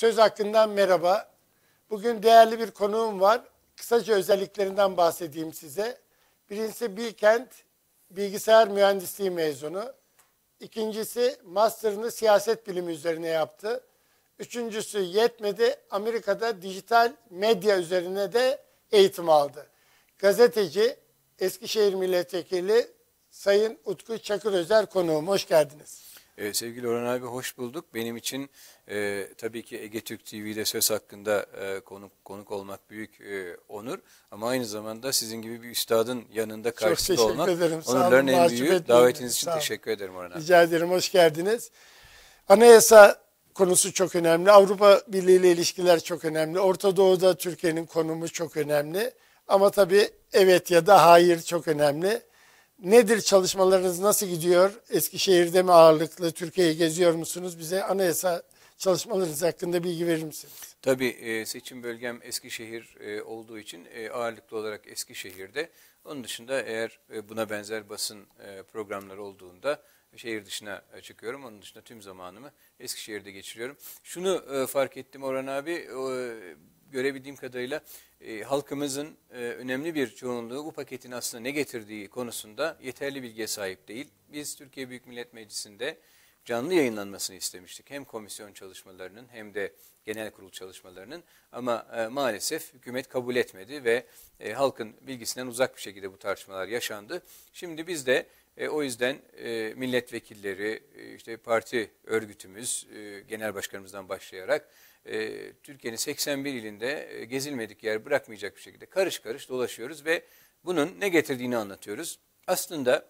Söz Hakkı'ndan merhaba. Bugün değerli bir konuğum var. Kısaca özelliklerinden bahsedeyim size. Birincisi Bilkent Bilgisayar Mühendisliği mezunu. İkincisi master'ını siyaset bilimi üzerine yaptı. Üçüncüsü yetmedi. Amerika'da dijital medya üzerine de eğitim aldı. Gazeteci, Eskişehir Milletvekili Sayın Utku Çakır Özer konuğum. Hoş geldiniz. Ee, sevgili Orhan abi hoş bulduk. Benim için e, tabii ki Ege Türk TV'de söz hakkında e, konuk, konuk olmak büyük e, onur. Ama aynı zamanda sizin gibi bir üstadın yanında karşısında olmak ederim. onurların olun, en büyüğü. Davetiniz için teşekkür ederim Orhan abi. Rica ederim, hoş geldiniz. Anayasa konusu çok önemli. Avrupa Birliği ile ilişkiler çok önemli. Orta Doğu'da Türkiye'nin konumu çok önemli. Ama tabii evet ya da hayır çok önemli. Nedir çalışmalarınız nasıl gidiyor? Eskişehir'de mi ağırlıklı? Türkiye'yi geziyor musunuz? Bize anayasa çalışmalarınız hakkında bilgi verir misiniz? Tabii e, seçim bölgem Eskişehir e, olduğu için e, ağırlıklı olarak Eskişehir'de. Onun dışında eğer buna benzer basın programları olduğunda şehir dışına çıkıyorum. Onun dışında tüm zamanımı Eskişehir'de geçiriyorum. Şunu fark ettim Orhan abi, görebildiğim kadarıyla e, halkımızın e, önemli bir çoğunluğu bu paketin aslında ne getirdiği konusunda yeterli bilgiye sahip değil. Biz Türkiye Büyük Millet Meclisi'nde canlı yayınlanmasını istemiştik. Hem komisyon çalışmalarının hem de genel kurul çalışmalarının ama e, maalesef hükümet kabul etmedi ve e, halkın bilgisinden uzak bir şekilde bu tartışmalar yaşandı. Şimdi biz de e, o yüzden e, milletvekilleri, e, işte parti örgütümüz, e, genel başkanımızdan başlayarak e, Türkiye'nin 81 ilinde e, gezilmedik yer bırakmayacak bir şekilde karış karış dolaşıyoruz ve bunun ne getirdiğini anlatıyoruz. Aslında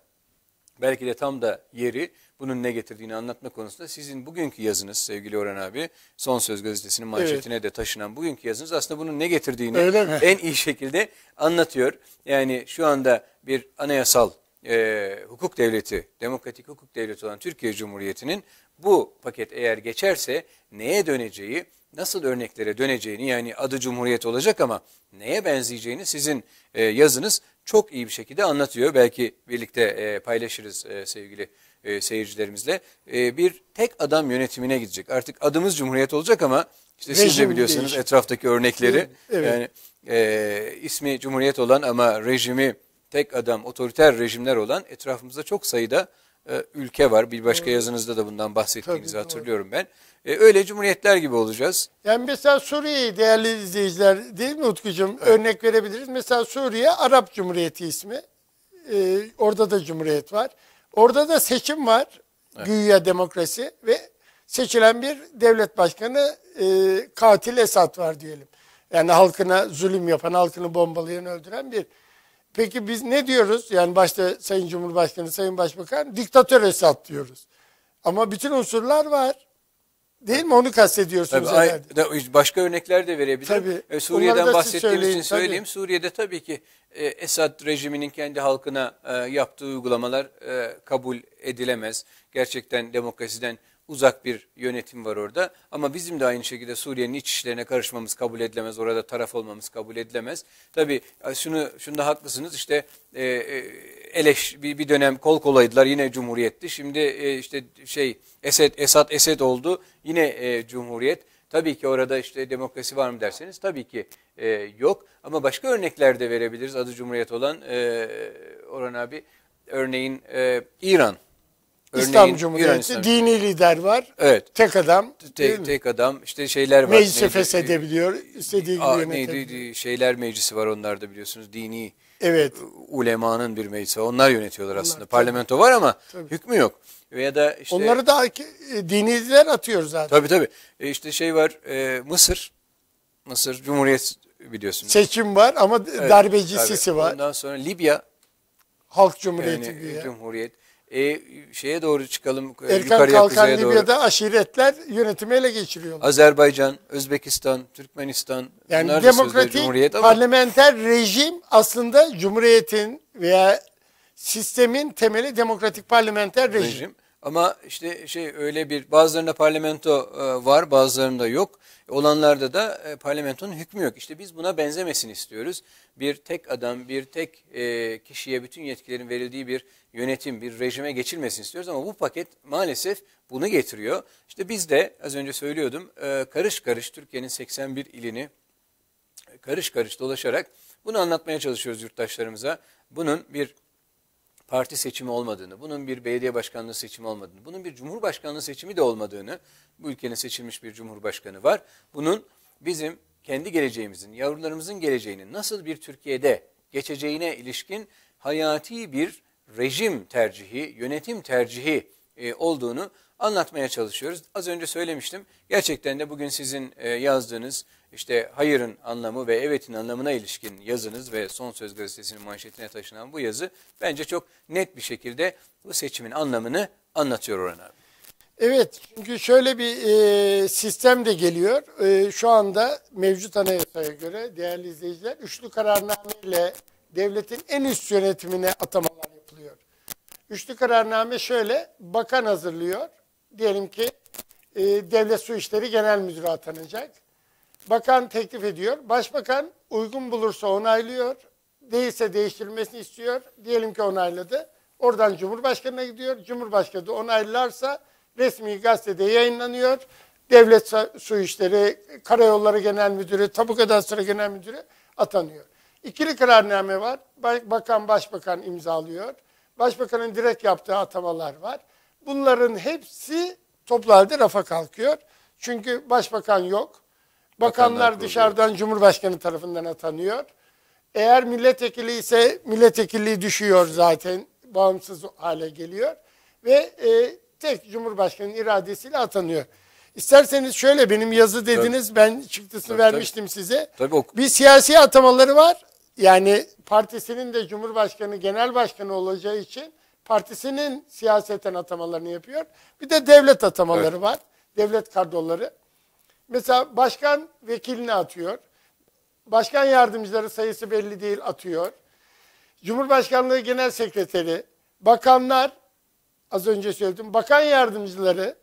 belki de tam da yeri bunun ne getirdiğini anlatma konusunda sizin bugünkü yazınız sevgili Orhan abi Son Söz gazetesinin manşetine evet. de taşınan bugünkü yazınız aslında bunun ne getirdiğini en iyi şekilde anlatıyor. Yani şu anda bir anayasal e, hukuk devleti, demokratik hukuk devleti olan Türkiye Cumhuriyeti'nin bu paket eğer geçerse neye döneceği, nasıl örneklere döneceğini yani adı Cumhuriyet olacak ama neye benzeyeceğini sizin e, yazınız çok iyi bir şekilde anlatıyor. Belki birlikte e, paylaşırız e, sevgili e, seyircilerimizle. E, bir tek adam yönetimine gidecek. Artık adımız Cumhuriyet olacak ama işte Rejim siz de biliyorsunuz değişik. etraftaki örnekleri. Evet. Yani e, ismi Cumhuriyet olan ama rejimi tek adam otoriter rejimler olan etrafımızda çok sayıda e, ülke var. Bir başka evet. yazınızda da bundan bahsettiğinizi Tabii, hatırlıyorum doğru. ben. E, öyle cumhuriyetler gibi olacağız. Yani mesela Suriye'yi değerli izleyiciler değil mi Utkucuğum? Evet. Örnek verebiliriz. Mesela Suriye Arap Cumhuriyeti ismi. E, orada da cumhuriyet var. Orada da seçim var. Evet. Güya demokrasi ve seçilen bir devlet başkanı e, katil esat var diyelim. Yani halkına zulüm yapan, halkını bombalayan, öldüren bir Peki biz ne diyoruz? Yani başta Sayın Cumhurbaşkanı, Sayın Başbakan diktatör Esad diyoruz. Ama bütün unsurlar var. Değil mi? Onu kastediyorsunuz herhalde. Başka örnekler de verebilirim. Tabii. E, Suriye'den bahsettiğimiz için söyleyeyim. Tabii. Suriye'de tabii ki e, Esad rejiminin kendi halkına e, yaptığı uygulamalar e, kabul edilemez. Gerçekten demokrasiden uzak bir yönetim var orada. Ama bizim de aynı şekilde Suriye'nin iç işlerine karışmamız kabul edilemez. Orada taraf olmamız kabul edilemez. Tabii e, şunu şunda haklısınız işte e, e, eleş bir, bir dönem kol kolaydılar yine cumhuriyetti. Şimdi e, işte şey Esed Esad Esed oldu. Yine e, cumhuriyet. Tabii ki orada işte demokrasi var mı derseniz tabii ki e, yok. Ama başka örnekler de verebiliriz adı cumhuriyet olan e, Orhan abi. Örneğin e, İran Örneğin, İslam Cumhuriyeti dini lider var. Evet. Tek adam. Tek, tek adam işte şeyler var. Meclise neydi, feshedebiliyor. istediği gibi yönetebiliyor. Neydi şeyler meclisi var onlarda biliyorsunuz. Dini evet. ulemanın bir meclisi var. Onlar yönetiyorlar aslında. Onlar, Parlamento tabii. var ama tabii. hükmü yok. Veya da işte, Onları da e, lider atıyor zaten. Tabii tabii. E işte şey var e, Mısır. Mısır Cumhuriyet biliyorsunuz. Seçim var ama evet, darbecisisi tabii. var. Ondan sonra Libya. Halk Cumhuriyeti yani, Cumhuriyet e, şeye doğru çıkalım e, yukarıya kalkan kuzeye doğru. aşiretler yönetimi ele geçiriyorlar. Azerbaycan, Özbekistan, Türkmenistan yani demokratik, cumhuriyet ama. parlamenter rejim aslında cumhuriyetin veya sistemin temeli demokratik parlamenter rejim. rejim. Ama işte şey öyle bir bazılarında parlamento e, var bazılarında yok. Olanlarda da e, parlamentonun hükmü yok. İşte biz buna benzemesini istiyoruz. Bir tek adam, bir tek e, kişiye bütün yetkilerin verildiği bir yönetim, bir rejime geçilmesini istiyoruz. Ama bu paket maalesef bunu getiriyor. İşte biz de az önce söylüyordum e, karış karış Türkiye'nin 81 ilini karış karış dolaşarak bunu anlatmaya çalışıyoruz yurttaşlarımıza. Bunun bir parti seçimi olmadığını, bunun bir belediye başkanlığı seçimi olmadığını, bunun bir cumhurbaşkanlığı seçimi de olmadığını, bu ülkenin seçilmiş bir cumhurbaşkanı var. Bunun bizim kendi geleceğimizin, yavrularımızın geleceğinin nasıl bir Türkiye'de geçeceğine ilişkin hayati bir rejim tercihi, yönetim tercihi e, olduğunu anlatmaya çalışıyoruz. Az önce söylemiştim. Gerçekten de bugün sizin e, yazdığınız işte hayırın anlamı ve evetin anlamına ilişkin yazınız ve Son Söz gazetesinin manşetine taşınan bu yazı bence çok net bir şekilde bu seçimin anlamını anlatıyor Orhan abi. Evet çünkü şöyle bir e, sistem de geliyor. E, şu anda mevcut anayasaya göre değerli izleyiciler üçlü kararname ile devletin en üst yönetimine atamalar yapılıyor. Üçlü kararname şöyle bakan hazırlıyor. Diyelim ki e, Devlet Su işleri Genel Müdürü atanacak. Bakan teklif ediyor. Başbakan uygun bulursa onaylıyor. Değilse değiştirilmesini istiyor. Diyelim ki onayladı. Oradan Cumhurbaşkanı'na gidiyor. Cumhurbaşkanı da onaylarsa resmi gazetede yayınlanıyor. Devlet Su İşleri, Karayolları Genel Müdürü, Tabuk Adasları Genel Müdürü atanıyor. İkili kararname var. Bakan Başbakan imzalıyor. Başbakanın direkt yaptığı atamalar var. Bunların hepsi toplu halde rafa kalkıyor. Çünkü başbakan yok. Bakanlar, dışarıdan Cumhurbaşkanı tarafından atanıyor. Eğer milletvekili ise milletvekilliği düşüyor zaten. Bağımsız hale geliyor. Ve e, tek cumhurbaşkanı iradesiyle atanıyor. İsterseniz şöyle benim yazı dediniz tabii. ben çıktısını tabii, vermiştim tabii. size. Tabii, ok. Bir siyasi atamaları var. Yani partisinin de Cumhurbaşkanı, Genel Başkanı olacağı için partisinin siyaseten atamalarını yapıyor. Bir de devlet atamaları evet. var. Devlet kadroları. Mesela başkan vekilini atıyor. Başkan yardımcıları sayısı belli değil atıyor. Cumhurbaşkanlığı Genel Sekreteri, bakanlar, az önce söyledim, bakan yardımcıları,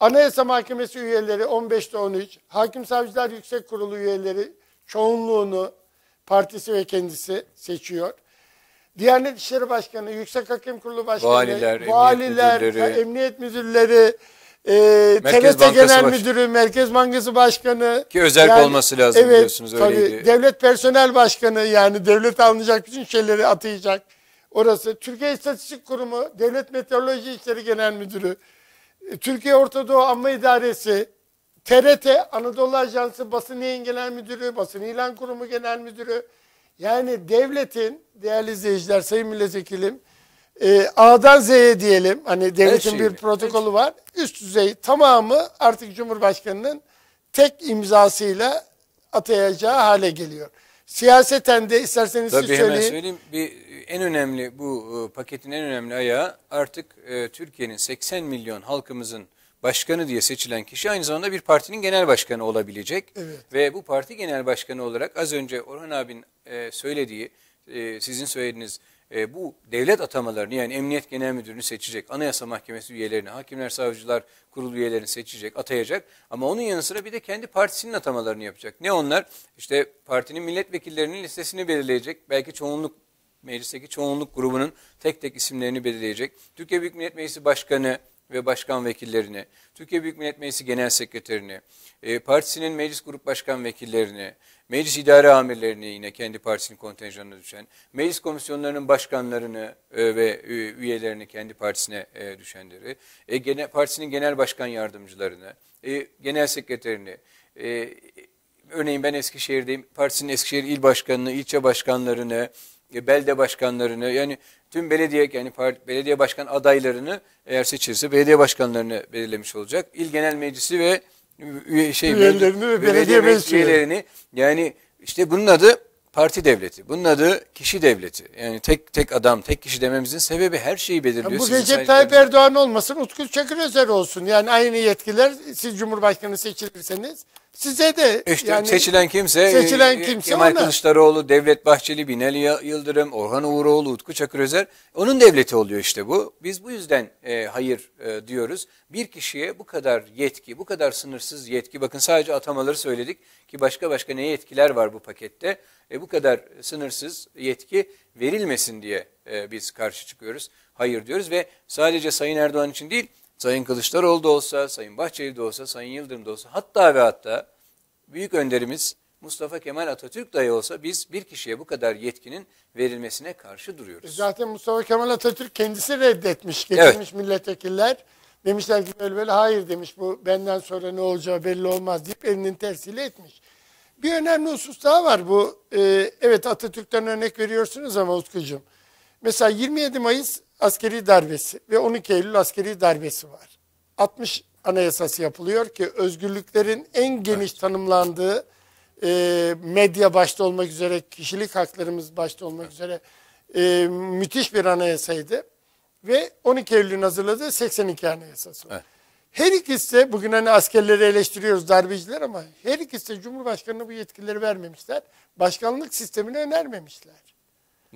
Anayasa Mahkemesi üyeleri 15'te 13, Hakim Savcılar Yüksek Kurulu üyeleri çoğunluğunu partisi ve kendisi seçiyor. Diyanet İşleri Başkanı, Yüksek Hakim Kurulu Başkanı, valiler, valiler emniyet müdürleri, emniyet müdürleri e, ee, TRT Genel Baş... Müdürü, Merkez Bankası Başkanı. Ki özel yani, olması lazım evet, diyorsunuz. Öyleydi. Tabii, devlet Personel Başkanı yani devlet alınacak bütün şeyleri atayacak. Orası Türkiye İstatistik Kurumu, Devlet Meteoroloji İşleri Genel Müdürü, e, Türkiye Orta Doğu Anma İdaresi, TRT, Anadolu Ajansı Basın Yayın Genel Müdürü, Basın İlan Kurumu Genel Müdürü. Yani devletin, değerli izleyiciler, Sayın Milletvekilim, e, A'dan Z'ye diyelim hani devletin bir protokolü var. Üst düzey tamamı artık Cumhurbaşkanı'nın tek imzasıyla atayacağı hale geliyor. Siyaseten de isterseniz Tabii siz söyleyin. Tabii söyleyeyim. Bir, en önemli bu e, paketin en önemli ayağı artık e, Türkiye'nin 80 milyon halkımızın başkanı diye seçilen kişi aynı zamanda bir partinin genel başkanı olabilecek. Evet. Ve bu parti genel başkanı olarak az önce Orhan abin e, söylediği, e, sizin söylediğiniz e, bu devlet atamalarını yani Emniyet Genel Müdürünü seçecek, Anayasa Mahkemesi üyelerini, Hakimler Savcılar kurul üyelerini seçecek, atayacak ama onun yanı sıra bir de kendi partisinin atamalarını yapacak. Ne onlar? İşte partinin milletvekillerinin listesini belirleyecek, belki çoğunluk meclisteki çoğunluk grubunun tek tek isimlerini belirleyecek. Türkiye Büyük Millet Meclisi Başkanı ve başkan vekillerini, Türkiye Büyük Millet Meclisi Genel Sekreterini, e, partisinin meclis grup başkan vekillerini, meclis idare amirlerini yine kendi partisinin kontenjanına düşen, meclis komisyonlarının başkanlarını e, ve üyelerini kendi partisine e, düşenleri, e, partisinin genel başkan yardımcılarını, genel sekreterini, örneğin ben Eskişehir'deyim, partisinin Eskişehir il başkanını, ilçe başkanlarını, belde başkanlarını yani tüm belediye yani belediye başkan adaylarını eğer seçilirse belediye başkanlarını belirlemiş olacak. İl Genel Meclisi ve şey, üyelerini ve belediye meclislerini yani işte bunun adı parti devleti. Bunun adı kişi devleti. Yani tek tek adam, tek kişi dememizin sebebi her şeyi belirliyor. Yani bu Sizin Recep Tayyip Erdoğan olmasın, Utku Çakır Özer olsun. Yani aynı yetkiler siz Cumhurbaşkanı seçilirseniz size de işte yani seçilen kimse seçilen e, kimse Kemal ona, Kılıçdaroğlu, Devlet Bahçeli, Binali Yıldırım, Orhan Uğuroğlu, Utku Çakırözer onun devleti oluyor işte bu. Biz bu yüzden e, hayır e, diyoruz. Bir kişiye bu kadar yetki, bu kadar sınırsız yetki bakın sadece atamaları söyledik ki başka başka ne yetkiler var bu pakette. E, bu kadar sınırsız yetki verilmesin diye e, biz karşı çıkıyoruz. Hayır diyoruz ve sadece Sayın Erdoğan için değil Sayın Kılıçdaroğlu da olsa, Sayın Bahçeli de olsa, Sayın Yıldırım da olsa hatta ve hatta büyük önderimiz Mustafa Kemal Atatürk dahi olsa biz bir kişiye bu kadar yetkinin verilmesine karşı duruyoruz. E zaten Mustafa Kemal Atatürk kendisi reddetmiş, getirmiş evet. milletvekiller. Demişler ki böyle böyle hayır demiş bu benden sonra ne olacağı belli olmaz deyip elinin tersiyle etmiş. Bir önemli husus daha var bu. Ee, evet Atatürk'ten örnek veriyorsunuz ama Utkucuğum. Mesela 27 Mayıs askeri darbesi ve 12 Eylül askeri darbesi var. 60 anayasası yapılıyor ki özgürlüklerin en geniş evet. tanımlandığı e, medya başta olmak üzere, kişilik haklarımız başta olmak üzere e, müthiş bir anayasaydı. Ve 12 Eylül'ün hazırladığı 82 anayasası. Evet. Her ikisi de bugün hani askerleri eleştiriyoruz darbeciler ama her ikisi de Cumhurbaşkanı'na bu yetkileri vermemişler. Başkanlık sistemini önermemişler.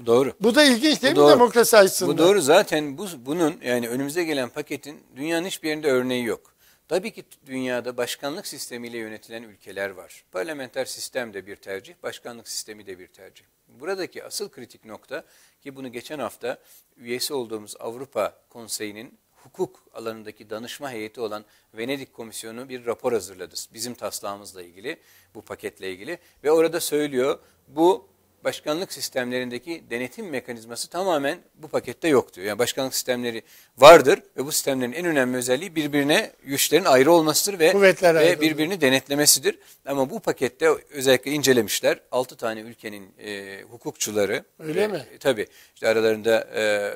Doğru. Bu da ilginç değil bu mi doğru. demokrasi açısından? Bu doğru zaten bu, bunun yani önümüze gelen paketin dünyanın hiçbir yerinde örneği yok. Tabii ki dünyada başkanlık sistemiyle yönetilen ülkeler var. Parlamenter sistem de bir tercih, başkanlık sistemi de bir tercih. Buradaki asıl kritik nokta ki bunu geçen hafta üyesi olduğumuz Avrupa Konseyi'nin hukuk alanındaki danışma heyeti olan Venedik Komisyonu bir rapor hazırladı. Bizim taslağımızla ilgili, bu paketle ilgili ve orada söylüyor bu başkanlık sistemlerindeki denetim mekanizması tamamen bu pakette yok diyor. Yani başkanlık sistemleri vardır ve bu sistemlerin en önemli özelliği birbirine güçlerin ayrı olmasıdır ve, Kuvvetler ve birbirini olur. denetlemesidir. Ama bu pakette özellikle incelemişler 6 tane ülkenin e, hukukçuları. Öyle e, mi? Tabii. İşte aralarında e,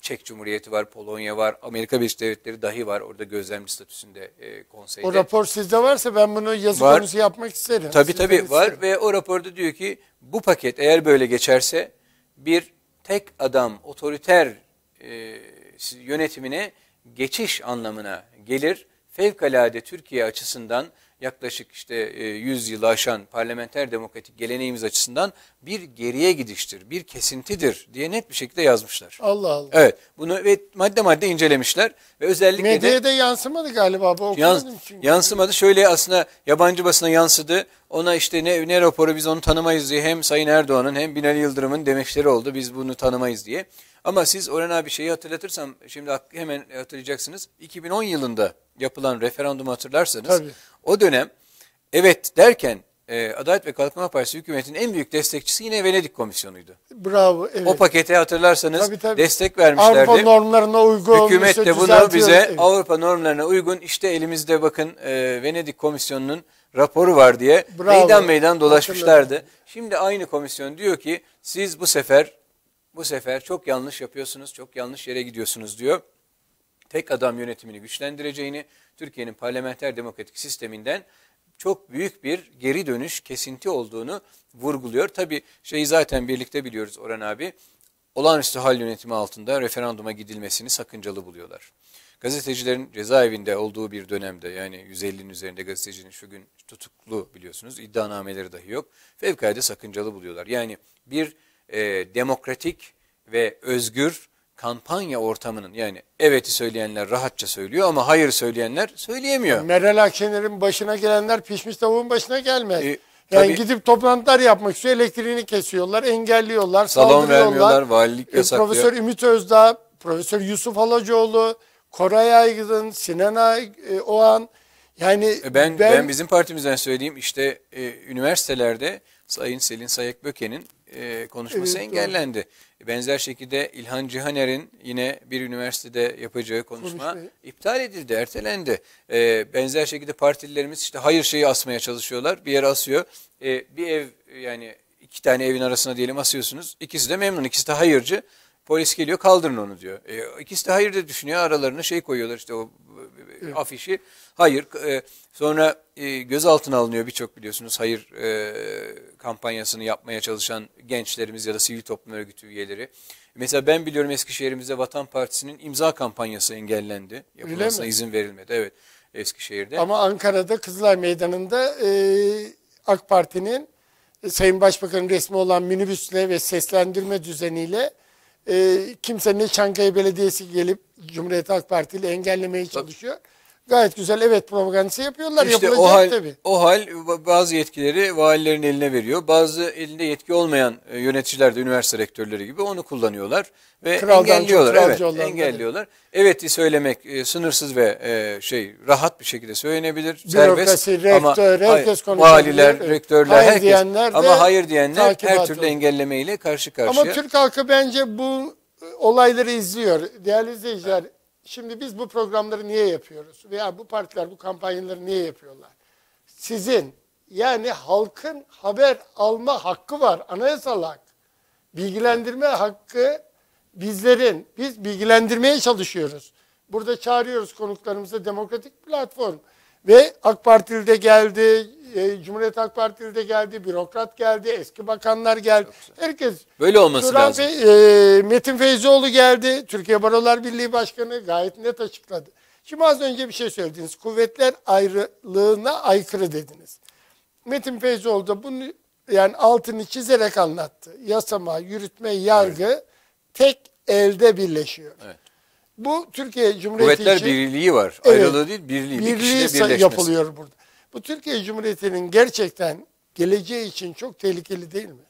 Çek Cumhuriyeti var, Polonya var, Amerika Birleşik Devletleri dahi var orada gözlemci statüsünde e, konseyde. O rapor sizde varsa ben bunu yazı var. konusu yapmak isterim. Tabii sizde tabii var isterim. ve o raporda diyor ki bu paket eğer böyle geçerse bir tek adam otoriter e, yönetimine geçiş anlamına gelir. Fevkalade Türkiye açısından yaklaşık işte 100 e, yılı aşan parlamenter demokratik geleneğimiz açısından bir geriye gidiştir, bir kesintidir diye net bir şekilde yazmışlar. Allah Allah. Evet. Bunu ve madde madde incelemişler ve özellikle Medya'da de, yansımadı galiba bu yans, çünkü. Yansımadı. Şöyle aslında yabancı basına yansıdı. Ona işte ne, ne raporu biz onu tanımayız diye hem Sayın Erdoğan'ın hem Binali Yıldırım'ın demeçleri oldu biz bunu tanımayız diye. Ama siz Orhan abi şeyi hatırlatırsam şimdi hemen hatırlayacaksınız. 2010 yılında yapılan referandumu hatırlarsanız Tabii. o dönem evet derken e, Adalet ve Kalkınma Partisi hükümetin en büyük destekçisi yine Venedik Komisyonu'ydu. Bravo. Evet. O pakete hatırlarsanız tabii, tabii. destek vermişlerdi. Avrupa normlarına uygun. Hükümet de bunu bize evet. Avrupa normlarına uygun işte elimizde bakın e, Venedik Komisyonu'nun raporu var diye Bravo. meydan meydan dolaşmışlardı. Hatırladım. Şimdi aynı komisyon diyor ki siz bu sefer bu sefer çok yanlış yapıyorsunuz, çok yanlış yere gidiyorsunuz diyor. Tek adam yönetimini güçlendireceğini, Türkiye'nin parlamenter demokratik sisteminden çok büyük bir geri dönüş, kesinti olduğunu vurguluyor. Tabi şeyi zaten birlikte biliyoruz Orhan abi. Olağanüstü hal yönetimi altında referanduma gidilmesini sakıncalı buluyorlar. Gazetecilerin cezaevinde olduğu bir dönemde yani 150'nin üzerinde gazetecinin şu gün tutuklu biliyorsunuz iddianameleri dahi yok. Fevkalade sakıncalı buluyorlar. Yani bir e, demokratik ve özgür kampanya ortamının yani evet'i söyleyenler rahatça söylüyor ama hayır söyleyenler söyleyemiyor. Meral Akşener'in başına gelenler pişmiş tavuğun başına gelmez. E, yani gidip toplantılar yapmak istiyor. Elektriğini kesiyorlar, engelliyorlar, salon vermiyorlar, valilik e, yasaklıyor. Profesör Ümit Özdağ, Profesör Yusuf Halacıoğlu, Koray Aygın, Sinan Ay, e, Oğan yani e, ben, ben ben bizim partimizden söyleyeyim işte e, üniversitelerde Sayın Selin Sayak Böke'nin e, konuşması evet, engellendi. Doğru. Benzer şekilde İlhan Cihaner'in yine bir üniversitede yapacağı konuşma Konuşmayı. iptal edildi, ertelendi. E, benzer şekilde partililerimiz işte hayır şeyi asmaya çalışıyorlar. Bir yere asıyor. E, bir ev yani iki tane evin arasına diyelim asıyorsunuz. İkisi de memnun, ikisi de hayırcı. Polis geliyor kaldırın onu diyor. E, ikisi de hayır de düşünüyor. Aralarına şey koyuyorlar işte o e, evet. afişi. Hayır. E, sonra e, gözaltına alınıyor birçok biliyorsunuz hayır e, kampanyasını yapmaya çalışan gençlerimiz ya da sivil toplum örgütü üyeleri. Mesela ben biliyorum Eskişehir'imizde Vatan Partisi'nin imza kampanyası engellendi. Yapılmasına izin verilmedi. Evet. Eskişehir'de. Ama Ankara'da Kızılay Meydanı'nda e, AK Parti'nin e, Sayın Başbakan'ın resmi olan minibüsle ve seslendirme düzeniyle e, kimsenin Çankaya Belediyesi gelip Cumhuriyet Halk Partili engellemeye çalışıyor. Tabii. Gayet güzel evet propagandası yapıyorlar. İşte o hal, tabii. O hal bazı yetkileri valilerin eline veriyor. Bazı elinde yetki olmayan e, yöneticiler de üniversite rektörleri gibi onu kullanıyorlar ve Kraldan engelliyorlar. evet, olan, engelliyorlar. Tabii. söylemek e, sınırsız ve e, şey rahat bir şekilde söylenebilir. Bürokrasi, serbest rektör, ama herkes konuşabilir. Valiler, rektörler hayır herkes. Diyenler ama hayır diyenler her türlü olur. engelleme karşı karşıya. Ama Türk halkı bence bu e, olayları izliyor. Değerli izleyiciler, evet. Şimdi biz bu programları niye yapıyoruz? Veya bu partiler bu kampanyaları niye yapıyorlar? Sizin yani halkın haber alma hakkı var. Anayasal hak. Bilgilendirme hakkı bizlerin. Biz bilgilendirmeye çalışıyoruz. Burada çağırıyoruz konuklarımızı demokratik platform. Ve AK Partili de geldi, e, Cumhuriyet Halk Partili de geldi, bürokrat geldi, eski bakanlar geldi. Herkes. Böyle olması Turan lazım. Fe, e, Metin Feyzoğlu geldi, Türkiye Barolar Birliği Başkanı gayet net açıkladı. Şimdi az önce bir şey söylediniz. Kuvvetler ayrılığına aykırı dediniz. Metin Feyzoğlu da bunu yani altını çizerek anlattı. Yasama, yürütme, yargı evet. tek elde birleşiyor. Evet. Bu Türkiye Cumhuriyeti Kuvvetler için... Kuvvetler birliği var. Evet, Ayrılığı değil birliği. Birliği yapılıyor burada. Bu Türkiye Cumhuriyeti'nin gerçekten geleceği için çok tehlikeli değil mi?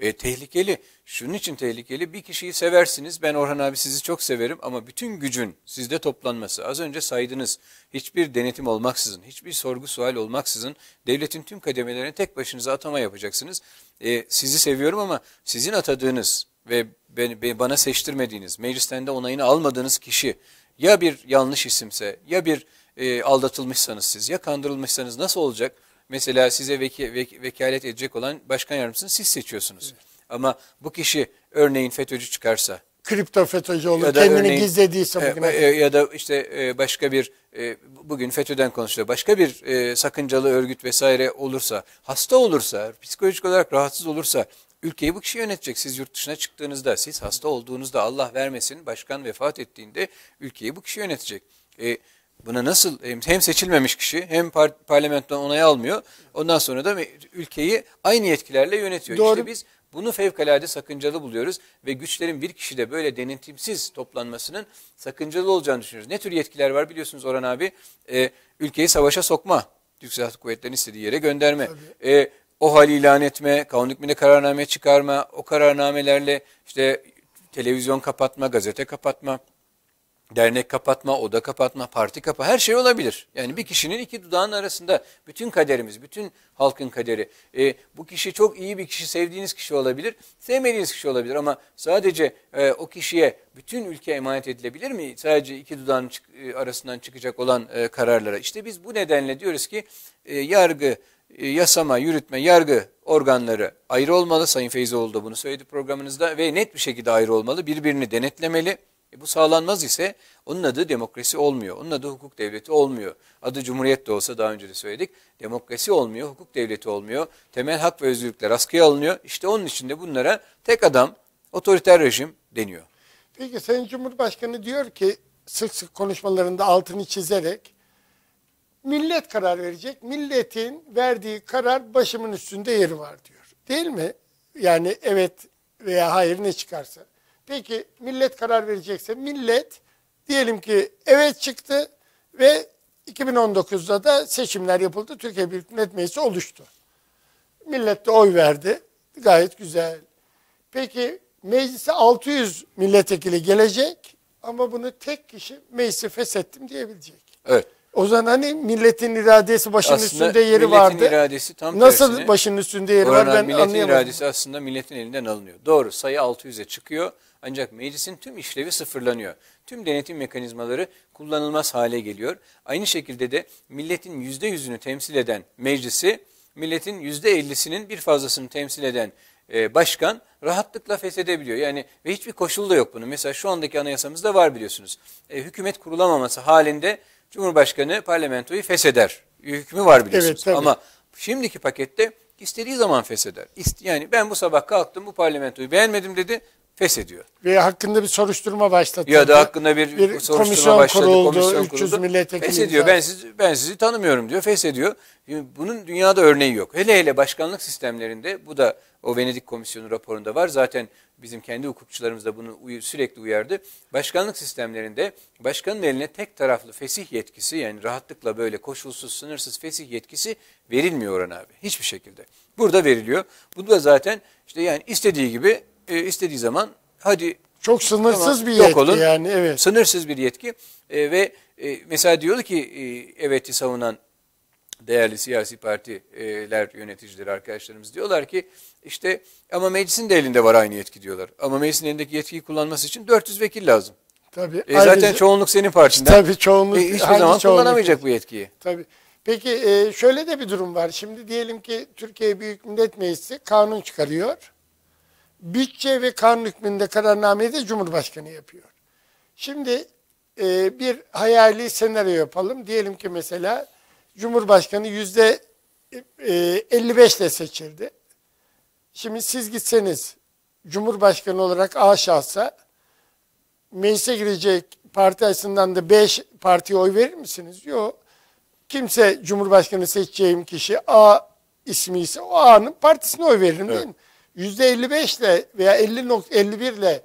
E, tehlikeli. Şunun için tehlikeli. Bir kişiyi seversiniz. Ben Orhan abi sizi çok severim ama bütün gücün sizde toplanması. Az önce saydınız. Hiçbir denetim olmaksızın, hiçbir sorgu sual olmaksızın devletin tüm kademelerini tek başınıza atama yapacaksınız. E, sizi seviyorum ama sizin atadığınız ve beni, bana seçtirmediğiniz, meclisten de onayını almadığınız kişi ya bir yanlış isimse, ya bir e, aldatılmışsanız siz ya kandırılmışsanız nasıl olacak? Mesela size veki, vek, vekalet edecek olan başkan yardımcısını siz seçiyorsunuz. Evet. Ama bu kişi örneğin FETÖ'cü çıkarsa kripto FETÖ'cü olur, kendini örneğin, gizlediyse E, e, ya da işte e, başka bir, e, bugün FETÖ'den konuşuyor, başka bir e, sakıncalı örgüt vesaire olursa, hasta olursa, psikolojik olarak rahatsız olursa, ülkeyi bu kişi yönetecek. Siz yurt dışına çıktığınızda, siz hasta olduğunuzda, Allah vermesin, başkan vefat ettiğinde ülkeyi bu kişi yönetecek. E, Buna nasıl hem seçilmemiş kişi hem par parlamentodan onay almıyor. Ondan sonra da ülkeyi aynı yetkilerle yönetiyor. Doğru. İşte biz bunu fevkalade sakıncalı buluyoruz ve güçlerin bir kişide böyle denetimsiz toplanmasının sakıncalı olacağını düşünüyoruz. Ne tür yetkiler var biliyorsunuz Orhan abi? E, ülkeyi savaşa sokma, Türk Kuvvetleri'nin istediği yere gönderme. E, o hal ilan etme, kanun hükmünde kararname çıkarma, o kararnamelerle işte televizyon kapatma, gazete kapatma, dernek kapatma, oda kapatma, parti kapa her şey olabilir. Yani bir kişinin iki dudağının arasında bütün kaderimiz, bütün halkın kaderi. E, bu kişi çok iyi bir kişi, sevdiğiniz kişi olabilir, sevmediğiniz kişi olabilir ama sadece e, o kişiye bütün ülke emanet edilebilir mi? Sadece iki dudağın çık, e, arasından çıkacak olan e, kararlara. İşte biz bu nedenle diyoruz ki e, yargı, e, yasama, yürütme, yargı organları ayrı olmalı. Sayın Feyzoğlu da bunu söyledi programınızda ve net bir şekilde ayrı olmalı. Birbirini denetlemeli e bu sağlanmaz ise onun adı demokrasi olmuyor. Onun adı hukuk devleti olmuyor. Adı cumhuriyet de olsa daha önce de söyledik. Demokrasi olmuyor, hukuk devleti olmuyor. Temel hak ve özgürlükler askıya alınıyor. İşte onun için de bunlara tek adam otoriter rejim deniyor. Peki Sayın Cumhurbaşkanı diyor ki sık sık konuşmalarında altını çizerek millet karar verecek. Milletin verdiği karar başımın üstünde yeri var diyor. Değil mi? Yani evet veya hayır ne çıkarsa. Peki millet karar verecekse millet diyelim ki evet çıktı ve 2019'da da seçimler yapıldı. Türkiye Büyük Millet Meclisi oluştu. Millet de oy verdi. Gayet güzel. Peki meclise 600 milletvekili gelecek ama bunu tek kişi meclisi feshettim diyebilecek. Evet. O zaman hani milletin iradesi başın aslında üstünde yeri vardı. Milletin iradesi tam Nasıl tersine, başının üstünde yeri var ben milletin anlayamadım. Milletin iradesi aslında milletin elinden alınıyor. Doğru sayı 600'e çıkıyor. Ancak meclisin tüm işlevi sıfırlanıyor. Tüm denetim mekanizmaları kullanılmaz hale geliyor. Aynı şekilde de milletin yüzde yüzünü temsil eden meclisi, milletin yüzde ellisinin bir fazlasını temsil eden e, başkan rahatlıkla feshedebiliyor. Yani ve hiçbir koşul da yok bunun. Mesela şu andaki anayasamızda var biliyorsunuz. E, hükümet kurulamaması halinde Cumhurbaşkanı parlamentoyu fesheder. Hükmü var biliyorsunuz. Evet, Ama şimdiki pakette istediği zaman fesheder. Yani ben bu sabah kalktım bu parlamentoyu beğenmedim dedi feshediyor. ve hakkında bir soruşturma başlatıldı. Ya da hakkında bir, bir soruşturma başladı, kuruldu, komisyon 300 kuruldu. milletvekili feshediyor. Ben sizi, ben sizi tanımıyorum diyor, feshediyor. Bunun dünyada örneği yok. Hele hele başkanlık sistemlerinde bu da o Venedik Komisyonu raporunda var. Zaten bizim kendi hukukçularımız da bunu sürekli uyardı. Başkanlık sistemlerinde başkanın eline tek taraflı fesih yetkisi yani rahatlıkla böyle koşulsuz sınırsız fesih yetkisi verilmiyor Orhan abi. Hiçbir şekilde. Burada veriliyor. Bu da zaten işte yani istediği gibi e, istediği zaman hadi çok sınırsız bir yetki olun. yani evet. Sınırsız bir yetki e, ve e, mesela diyor ki e, evet'i savunan değerli siyasi partiler yöneticileri arkadaşlarımız diyorlar ki işte ama meclisin de elinde var aynı yetki diyorlar. Ama meclisin elindeki yetkiyi kullanması için 400 vekil lazım. Tabii. E, zaten ayrıca, çoğunluk senin parçanda. Tabii çoğunluk. E, hiçbir zaman çoğunluk kullanamayacak bu yetkiyi. Tabii. Peki e, şöyle de bir durum var. Şimdi diyelim ki Türkiye Büyük Millet Meclisi kanun çıkarıyor bütçe ve kanun hükmünde kararnameyi de Cumhurbaşkanı yapıyor. Şimdi e, bir hayali senaryo yapalım. Diyelim ki mesela Cumhurbaşkanı yüzde 55 e, ile seçildi. Şimdi siz gitseniz Cumhurbaşkanı olarak A şahsa meclise girecek parti açısından da B partiye oy verir misiniz? Yok. Kimse Cumhurbaşkanı seçeceğim kişi A ismi ise o A'nın partisine oy veririm evet. değil mi? %55 ile veya 50.51 ile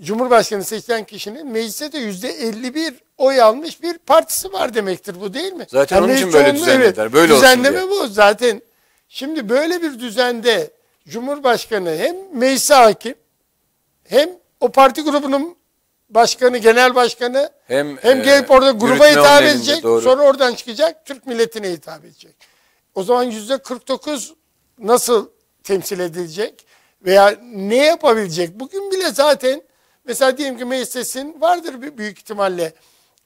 Cumhurbaşkanı seçilen kişinin mecliste de %51 oy almış bir partisi var demektir bu değil mi? Zaten yani onun için böyle düzenlediler. böyle düzenleme olsun diye. bu zaten. Şimdi böyle bir düzende Cumhurbaşkanı hem meclise hakim hem o parti grubunun başkanı, genel başkanı hem, hem e, gelip orada gruba hitap edecek. Elinde, sonra oradan çıkacak Türk milletine hitap edecek. O zaman yüzde 49 nasıl temsil edilecek veya ne yapabilecek? Bugün bile zaten mesela diyelim ki meclisin vardır bir büyük ihtimalle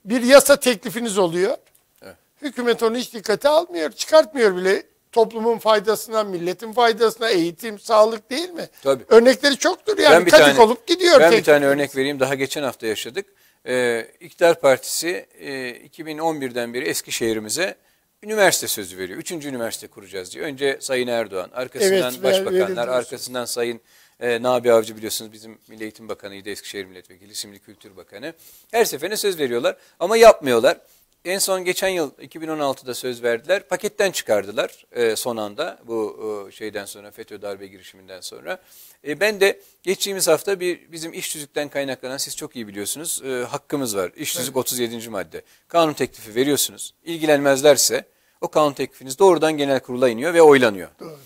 bir yasa teklifiniz oluyor. Evet. Hükümet onu hiç dikkate almıyor, çıkartmıyor bile. Toplumun faydasına, milletin faydasına, eğitim, sağlık değil mi? Tabii. Örnekleri çoktur yani. Ben bir tane, olup gidiyor. Ben bir tane örnek vereyim. Daha geçen hafta yaşadık. Ee, İktidar Partisi e, 2011'den beri Eskişehir'imize üniversite sözü veriyor. Üçüncü üniversite kuracağız diyor. Önce Sayın Erdoğan, arkasından evet, başbakanlar, arkasından Sayın e, Nabi Avcı biliyorsunuz bizim Milli Eğitim Bakanı'ydı Eskişehir Milletvekili, şimdi Kültür Bakanı. Her seferine söz veriyorlar ama yapmıyorlar en son geçen yıl 2016'da söz verdiler. Paketten çıkardılar e, son anda bu e, şeyden sonra FETÖ darbe girişiminden sonra. E, ben de geçtiğimiz hafta bir bizim iş kaynaklanan siz çok iyi biliyorsunuz e, hakkımız var. İş evet. 37. madde. Kanun teklifi veriyorsunuz. İlgilenmezlerse o kanun teklifiniz doğrudan genel kurula iniyor ve oylanıyor. Doğru.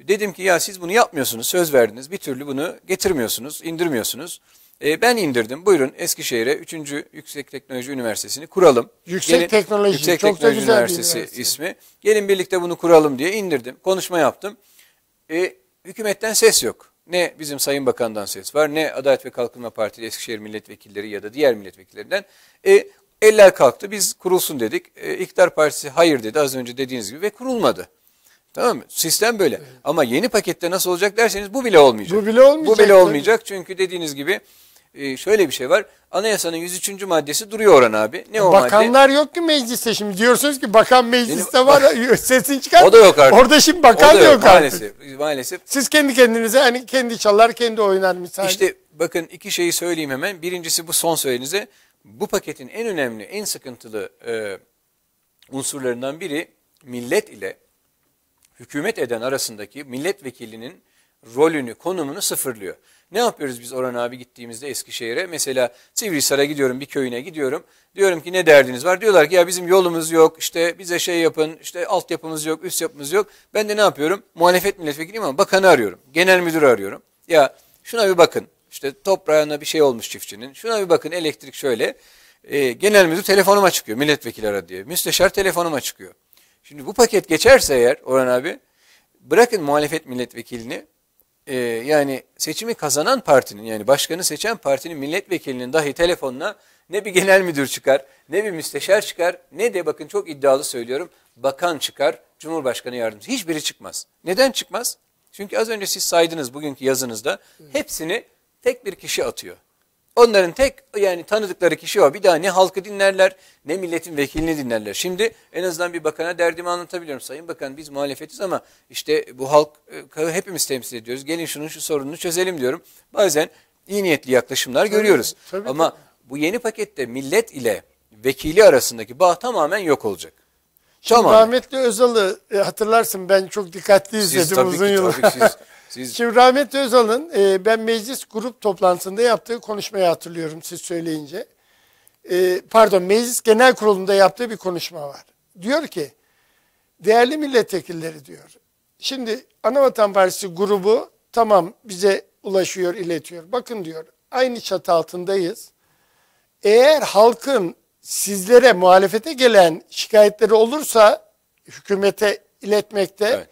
Dedim ki ya siz bunu yapmıyorsunuz, söz verdiniz, bir türlü bunu getirmiyorsunuz, indirmiyorsunuz. E, ben indirdim. Buyurun Eskişehir'e 3. Yüksek Teknoloji Üniversitesi'ni kuralım. Yüksek Gelin, Teknoloji. Yüksek çok Teknoloji güzel Üniversitesi üniversite. ismi. Gelin birlikte bunu kuralım diye indirdim. Konuşma yaptım. E, hükümetten ses yok. Ne bizim Sayın Bakan'dan ses var ne Adalet ve Kalkınma Partili Eskişehir milletvekilleri ya da diğer milletvekillerinden. E, eller kalktı biz kurulsun dedik. E, İktidar Partisi hayır dedi az önce dediğiniz gibi ve kurulmadı. Tamam mı? Sistem böyle. Evet. Ama yeni pakette nasıl olacak derseniz bu bile olmayacak. Bu bile olmayacak. Bu bile olmayacak tabii. çünkü dediğiniz gibi ee, şöyle bir şey var. Anayasanın 103. maddesi duruyor Orhan abi. Ne o Bakanlar madde? yok ki mecliste şimdi. Diyorsunuz ki bakan mecliste var sesin çıkar. O da yok artık. Orada şimdi bakan da yok, yok maalesef, artık. maalesef. Siz kendi kendinize hani kendi çalar kendi oynar misal. İşte bakın iki şeyi söyleyeyim hemen. Birincisi bu son söylediğinize. Bu paketin en önemli, en sıkıntılı e, unsurlarından biri millet ile hükümet eden arasındaki milletvekilinin rolünü, konumunu sıfırlıyor. Ne yapıyoruz biz Orhan abi gittiğimizde Eskişehir'e? Mesela Sivrisar'a gidiyorum, bir köyüne gidiyorum. Diyorum ki ne derdiniz var? Diyorlar ki ya bizim yolumuz yok, işte bize şey yapın, işte altyapımız yok, üst yapımız yok. Ben de ne yapıyorum? Muhalefet milletvekiliyim ama bakanı arıyorum, genel müdürü arıyorum. Ya şuna bir bakın, işte toprağına bir şey olmuş çiftçinin. Şuna bir bakın elektrik şöyle. E, genel müdür telefonuma çıkıyor milletvekili ara diye. Müsteşar telefonuma çıkıyor. Şimdi bu paket geçerse eğer Orhan abi bırakın muhalefet milletvekilini e, yani seçimi kazanan partinin yani başkanı seçen partinin milletvekilinin dahi telefonuna ne bir genel müdür çıkar, ne bir müsteşar çıkar, ne de bakın çok iddialı söylüyorum bakan çıkar, cumhurbaşkanı yardımcısı. Hiçbiri çıkmaz. Neden çıkmaz? Çünkü az önce siz saydınız bugünkü yazınızda hepsini tek bir kişi atıyor. Onların tek yani tanıdıkları kişi o. Bir daha ne halkı dinlerler ne milletin vekilini dinlerler. Şimdi en azından bir bakana derdimi anlatabiliyorum. Sayın Bakan biz muhalefetiz ama işte bu halk e, hepimiz temsil ediyoruz. Gelin şunun şu sorununu çözelim diyorum. Bazen iyi niyetli yaklaşımlar tabii, görüyoruz. Tabii, ama tabii. bu yeni pakette millet ile vekili arasındaki bağ tamamen yok olacak. Şimdi tamam. Rahmetli Özal'ı e, hatırlarsın ben çok dikkatli izledim siz, tabii uzun yıllar. Siz... Şimdi rahmetli Özal'ın e, ben meclis grup toplantısında yaptığı konuşmayı hatırlıyorum siz söyleyince. E, pardon meclis genel kurulunda yaptığı bir konuşma var. Diyor ki değerli milletvekilleri diyor. Şimdi Anavatan Partisi grubu tamam bize ulaşıyor iletiyor. Bakın diyor aynı çatı altındayız. Eğer halkın sizlere muhalefete gelen şikayetleri olursa hükümete iletmekte evet.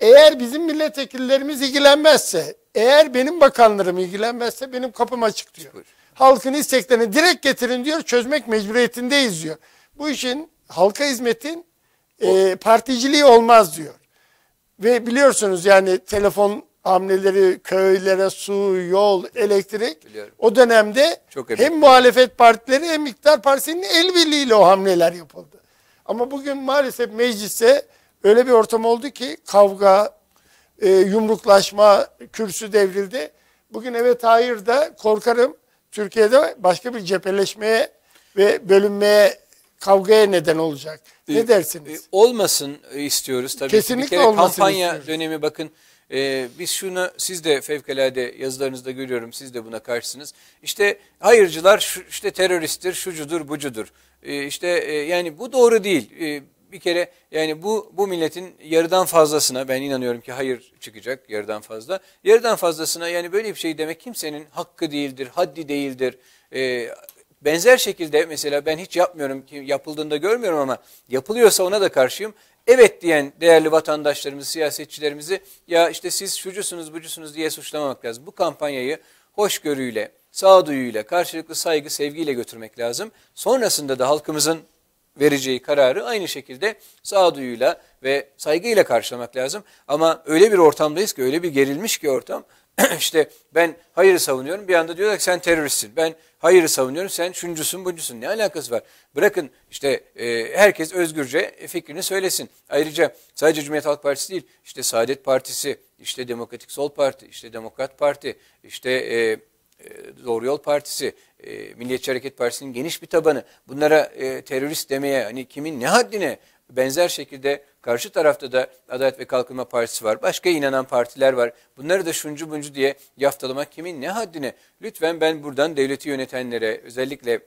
Eğer bizim milletvekillerimiz ilgilenmezse, eğer benim bakanlarım ilgilenmezse benim kapım açık diyor. Buyur. Halkın isteklerini direkt getirin diyor, çözmek mecburiyetindeyiz diyor. Bu işin halka hizmetin e, particiliği olmaz diyor. Ve biliyorsunuz yani telefon hamleleri, köylere su, yol, elektrik Biliyorum. o dönemde Çok hem muhalefet partileri hem iktidar partisinin el birliğiyle o hamleler yapıldı. Ama bugün maalesef meclise Öyle bir ortam oldu ki kavga, e, yumruklaşma, kürsü devrildi. Bugün evet hayır da korkarım Türkiye'de başka bir cepheleşmeye ve bölünmeye kavgaya neden olacak. Ne e, dersiniz? E, olmasın istiyoruz tabii. Kesinlikle ki. bir kere kampanya istiyoruz. dönemi bakın e, biz şunu siz de fevkalade yazılarınızda görüyorum siz de buna karşısınız. İşte hayırcılar şu, işte teröristtir, şucudur, bucudur. E, işte e, yani bu doğru değil. E, bir kere yani bu bu milletin yarıdan fazlasına ben inanıyorum ki hayır çıkacak yarıdan fazla. Yarıdan fazlasına yani böyle bir şey demek kimsenin hakkı değildir, haddi değildir. E, benzer şekilde mesela ben hiç yapmıyorum ki yapıldığında görmüyorum ama yapılıyorsa ona da karşıyım. Evet diyen değerli vatandaşlarımızı, siyasetçilerimizi ya işte siz şucusunuz bucusunuz diye suçlamamak lazım. Bu kampanyayı hoşgörüyle, sağduyuyla, karşılıklı saygı, sevgiyle götürmek lazım. Sonrasında da halkımızın vereceği kararı aynı şekilde sağduyuyla ve saygıyla karşılamak lazım. Ama öyle bir ortamdayız ki öyle bir gerilmiş ki ortam işte ben hayırı savunuyorum bir anda diyorlar ki sen teröristsin. Ben hayırı savunuyorum sen şuncusun buncusun ne alakası var? Bırakın işte e, herkes özgürce fikrini söylesin. Ayrıca sadece Cumhuriyet Halk Partisi değil işte Saadet Partisi, işte Demokratik Sol Parti, işte Demokrat Parti, işte e, e, Doğru Yol Partisi, e, Milliyetçi Hareket Partisi'nin geniş bir tabanı bunlara e, terörist demeye hani kimin ne haddine benzer şekilde karşı tarafta da Adalet ve Kalkınma Partisi var. Başka inanan partiler var. Bunları da şuncu buncu diye yaftalamak kimin ne haddine? Lütfen ben buradan devleti yönetenlere özellikle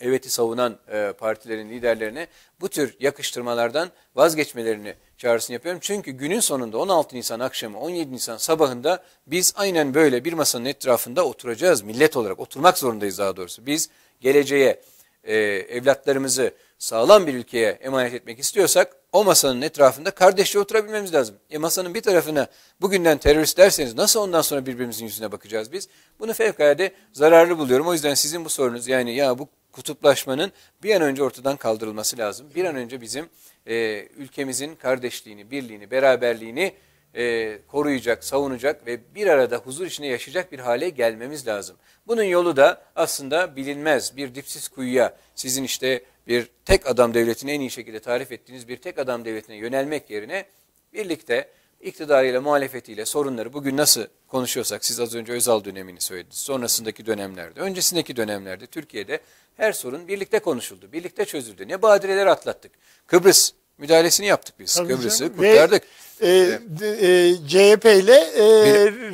evet'i savunan e, partilerin liderlerine bu tür yakıştırmalardan vazgeçmelerini çağrısını yapıyorum. Çünkü günün sonunda 16 Nisan akşamı 17 Nisan sabahında biz aynen böyle bir masanın etrafında oturacağız millet olarak oturmak zorundayız daha doğrusu. Biz geleceğe e, evlatlarımızı sağlam bir ülkeye emanet etmek istiyorsak o masanın etrafında kardeşçe oturabilmemiz lazım. E masanın bir tarafına bugünden terörist derseniz nasıl ondan sonra birbirimizin yüzüne bakacağız biz? Bunu fevkalade zararlı buluyorum. O yüzden sizin bu sorunuz yani ya bu kutuplaşmanın bir an önce ortadan kaldırılması lazım. Bir an önce bizim e, ülkemizin kardeşliğini, birliğini, beraberliğini e, koruyacak, savunacak ve bir arada huzur içinde yaşayacak bir hale gelmemiz lazım. Bunun yolu da aslında bilinmez bir dipsiz kuyuya sizin işte bir tek adam devletini en iyi şekilde tarif ettiğiniz bir tek adam devletine yönelmek yerine birlikte iktidarıyla, muhalefetiyle sorunları bugün nasıl konuşuyorsak siz az önce Özal dönemini söylediniz. Sonrasındaki dönemlerde, öncesindeki dönemlerde Türkiye'de her sorun birlikte konuşuldu, birlikte çözüldü. Ne badireler atlattık. Kıbrıs müdahalesini yaptık biz. Tabii Kıbrıs'ı kurtardık. E, e, CHP ile e,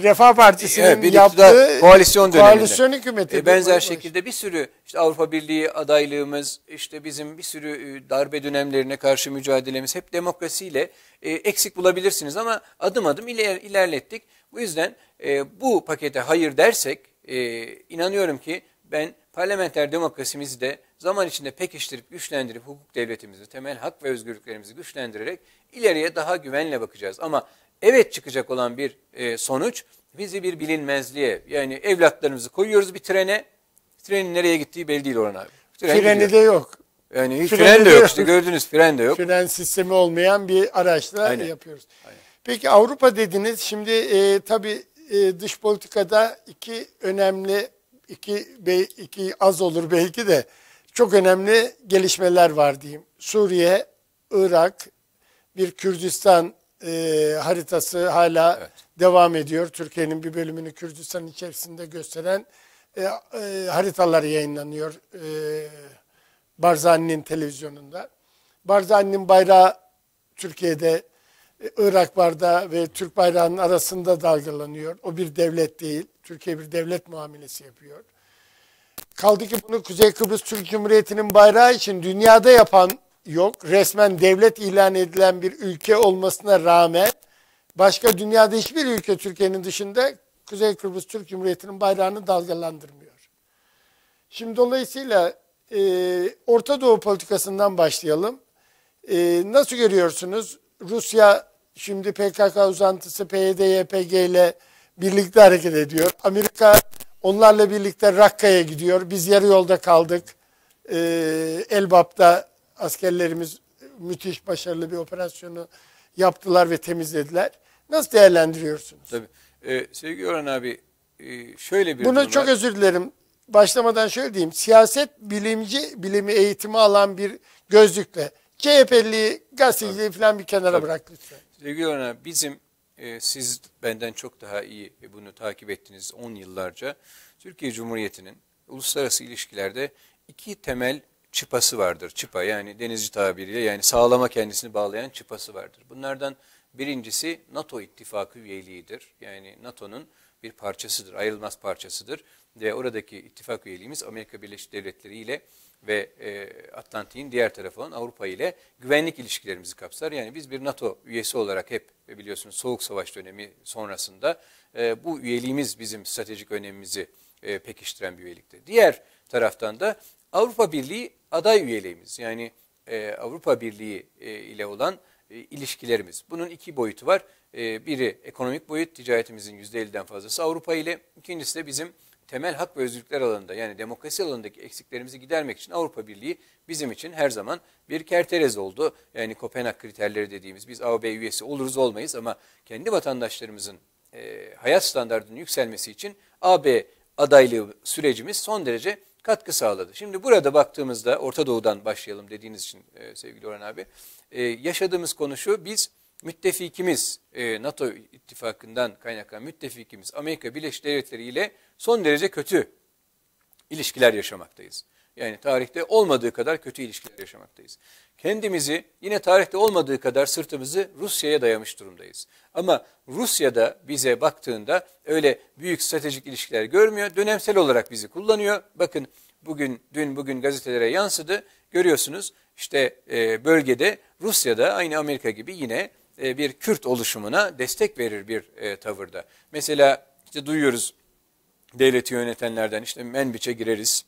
Refah Partisi'nin evet, bir yaptığı koalisyon döneminde. Koalisyon hükümeti. E, benzer baş. şekilde bir sürü işte Avrupa Birliği adaylığımız, işte bizim bir sürü e, darbe dönemlerine karşı mücadelemiz hep demokrasiyle e, eksik bulabilirsiniz ama adım adım iler, ilerlettik. Bu yüzden e, bu pakete hayır dersek e, inanıyorum ki ben parlamenter demokrasimizi de zaman içinde pekiştirip güçlendirip hukuk devletimizi, temel hak ve özgürlüklerimizi güçlendirerek ileriye daha güvenle bakacağız. Ama evet çıkacak olan bir e, sonuç bizi bir bilinmezliğe yani evlatlarımızı koyuyoruz bir trene. Trenin nereye gittiği belli değil Orhan abi. Tren Freni gidiyor. de yok. Yani hiç fren, de yok. yok işte gördünüz fren de yok. Fren sistemi olmayan bir araçla Aynen. yapıyoruz. Aynen. Peki Avrupa dediniz. Şimdi e, tabii e, dış politikada iki önemli iki be, iki az olur belki de çok önemli gelişmeler var diyeyim. Suriye, Irak, bir Kürdistan e, haritası hala evet. devam ediyor. Türkiye'nin bir bölümünü Kürdistan içerisinde gösteren e, e, haritalar yayınlanıyor e, Barzani'nin televizyonunda. Barzani'nin bayrağı Türkiye'de e, Irak bardağı ve Türk bayrağının arasında dalgalanıyor. O bir devlet değil. Türkiye bir devlet muamelesi yapıyor. Kaldı ki bunu Kuzey Kıbrıs Türk Cumhuriyeti'nin bayrağı için dünyada yapan yok. Resmen devlet ilan edilen bir ülke olmasına rağmen başka dünyada hiçbir ülke Türkiye'nin dışında Kuzey Kıbrıs Türk Cumhuriyeti'nin bayrağını dalgalandırmıyor. Şimdi dolayısıyla e, Orta Doğu politikasından başlayalım. E, nasıl görüyorsunuz? Rusya şimdi PKK uzantısı PYD, YPG ile birlikte hareket ediyor. Amerika Onlarla birlikte Rakka'ya gidiyor. Biz yarı yolda kaldık. E, Elbap'ta askerlerimiz müthiş başarılı bir operasyonu yaptılar ve temizlediler. Nasıl değerlendiriyorsunuz? Tabii. Ee, sevgili Orhan abi e, şöyle bir... Bunu çok özür dilerim. Başlamadan şöyle diyeyim. Siyaset bilimci, bilimi eğitimi alan bir gözlükle CHP'li gazeteciyi falan bir kenara Tabii. bırak lütfen. Sevgili Orhan abi bizim e, siz benden çok daha iyi bunu takip ettiniz 10 yıllarca. Türkiye Cumhuriyeti'nin uluslararası ilişkilerde iki temel çıpası vardır. Çıpa yani denizci tabiriyle yani sağlama kendisini bağlayan çıpası vardır. Bunlardan birincisi NATO ittifakı üyeliğidir. Yani NATO'nun bir parçasıdır, ayrılmaz parçasıdır. Ve oradaki ittifak üyeliğimiz Amerika Birleşik Devletleri ile ve e, Atlantik'in diğer tarafı olan Avrupa ile güvenlik ilişkilerimizi kapsar. Yani biz bir NATO üyesi olarak hep e, biliyorsunuz Soğuk Savaş dönemi sonrasında e, bu üyeliğimiz bizim stratejik önemimizi e, pekiştiren bir üyelikti. Diğer taraftan da Avrupa Birliği aday üyeliğimiz yani e, Avrupa Birliği e, ile olan e, ilişkilerimiz. Bunun iki boyutu var. E, biri ekonomik boyut ticaretimizin %50'den fazlası Avrupa ile ikincisi de bizim temel hak ve özgürlükler alanında yani demokrasi alanındaki eksiklerimizi gidermek için Avrupa Birliği bizim için her zaman bir kerterez oldu. Yani Kopenhag kriterleri dediğimiz biz AB üyesi oluruz olmayız ama kendi vatandaşlarımızın e, hayat standartının yükselmesi için AB adaylığı sürecimiz son derece katkı sağladı. Şimdi burada baktığımızda Orta Doğu'dan başlayalım dediğiniz için e, sevgili Orhan abi e, yaşadığımız konu şu biz müttefikimiz e, NATO ittifakından kaynaklanan müttefikimiz Amerika Birleşik Devletleri ile son derece kötü ilişkiler yaşamaktayız. Yani tarihte olmadığı kadar kötü ilişkiler yaşamaktayız. Kendimizi yine tarihte olmadığı kadar sırtımızı Rusya'ya dayamış durumdayız. Ama Rusya da bize baktığında öyle büyük stratejik ilişkiler görmüyor. Dönemsel olarak bizi kullanıyor. Bakın bugün dün bugün gazetelere yansıdı. Görüyorsunuz işte e, bölgede da aynı Amerika gibi yine e, bir Kürt oluşumuna destek verir bir e, tavırda. Mesela işte duyuyoruz devleti yönetenlerden işte menbiçe gireriz,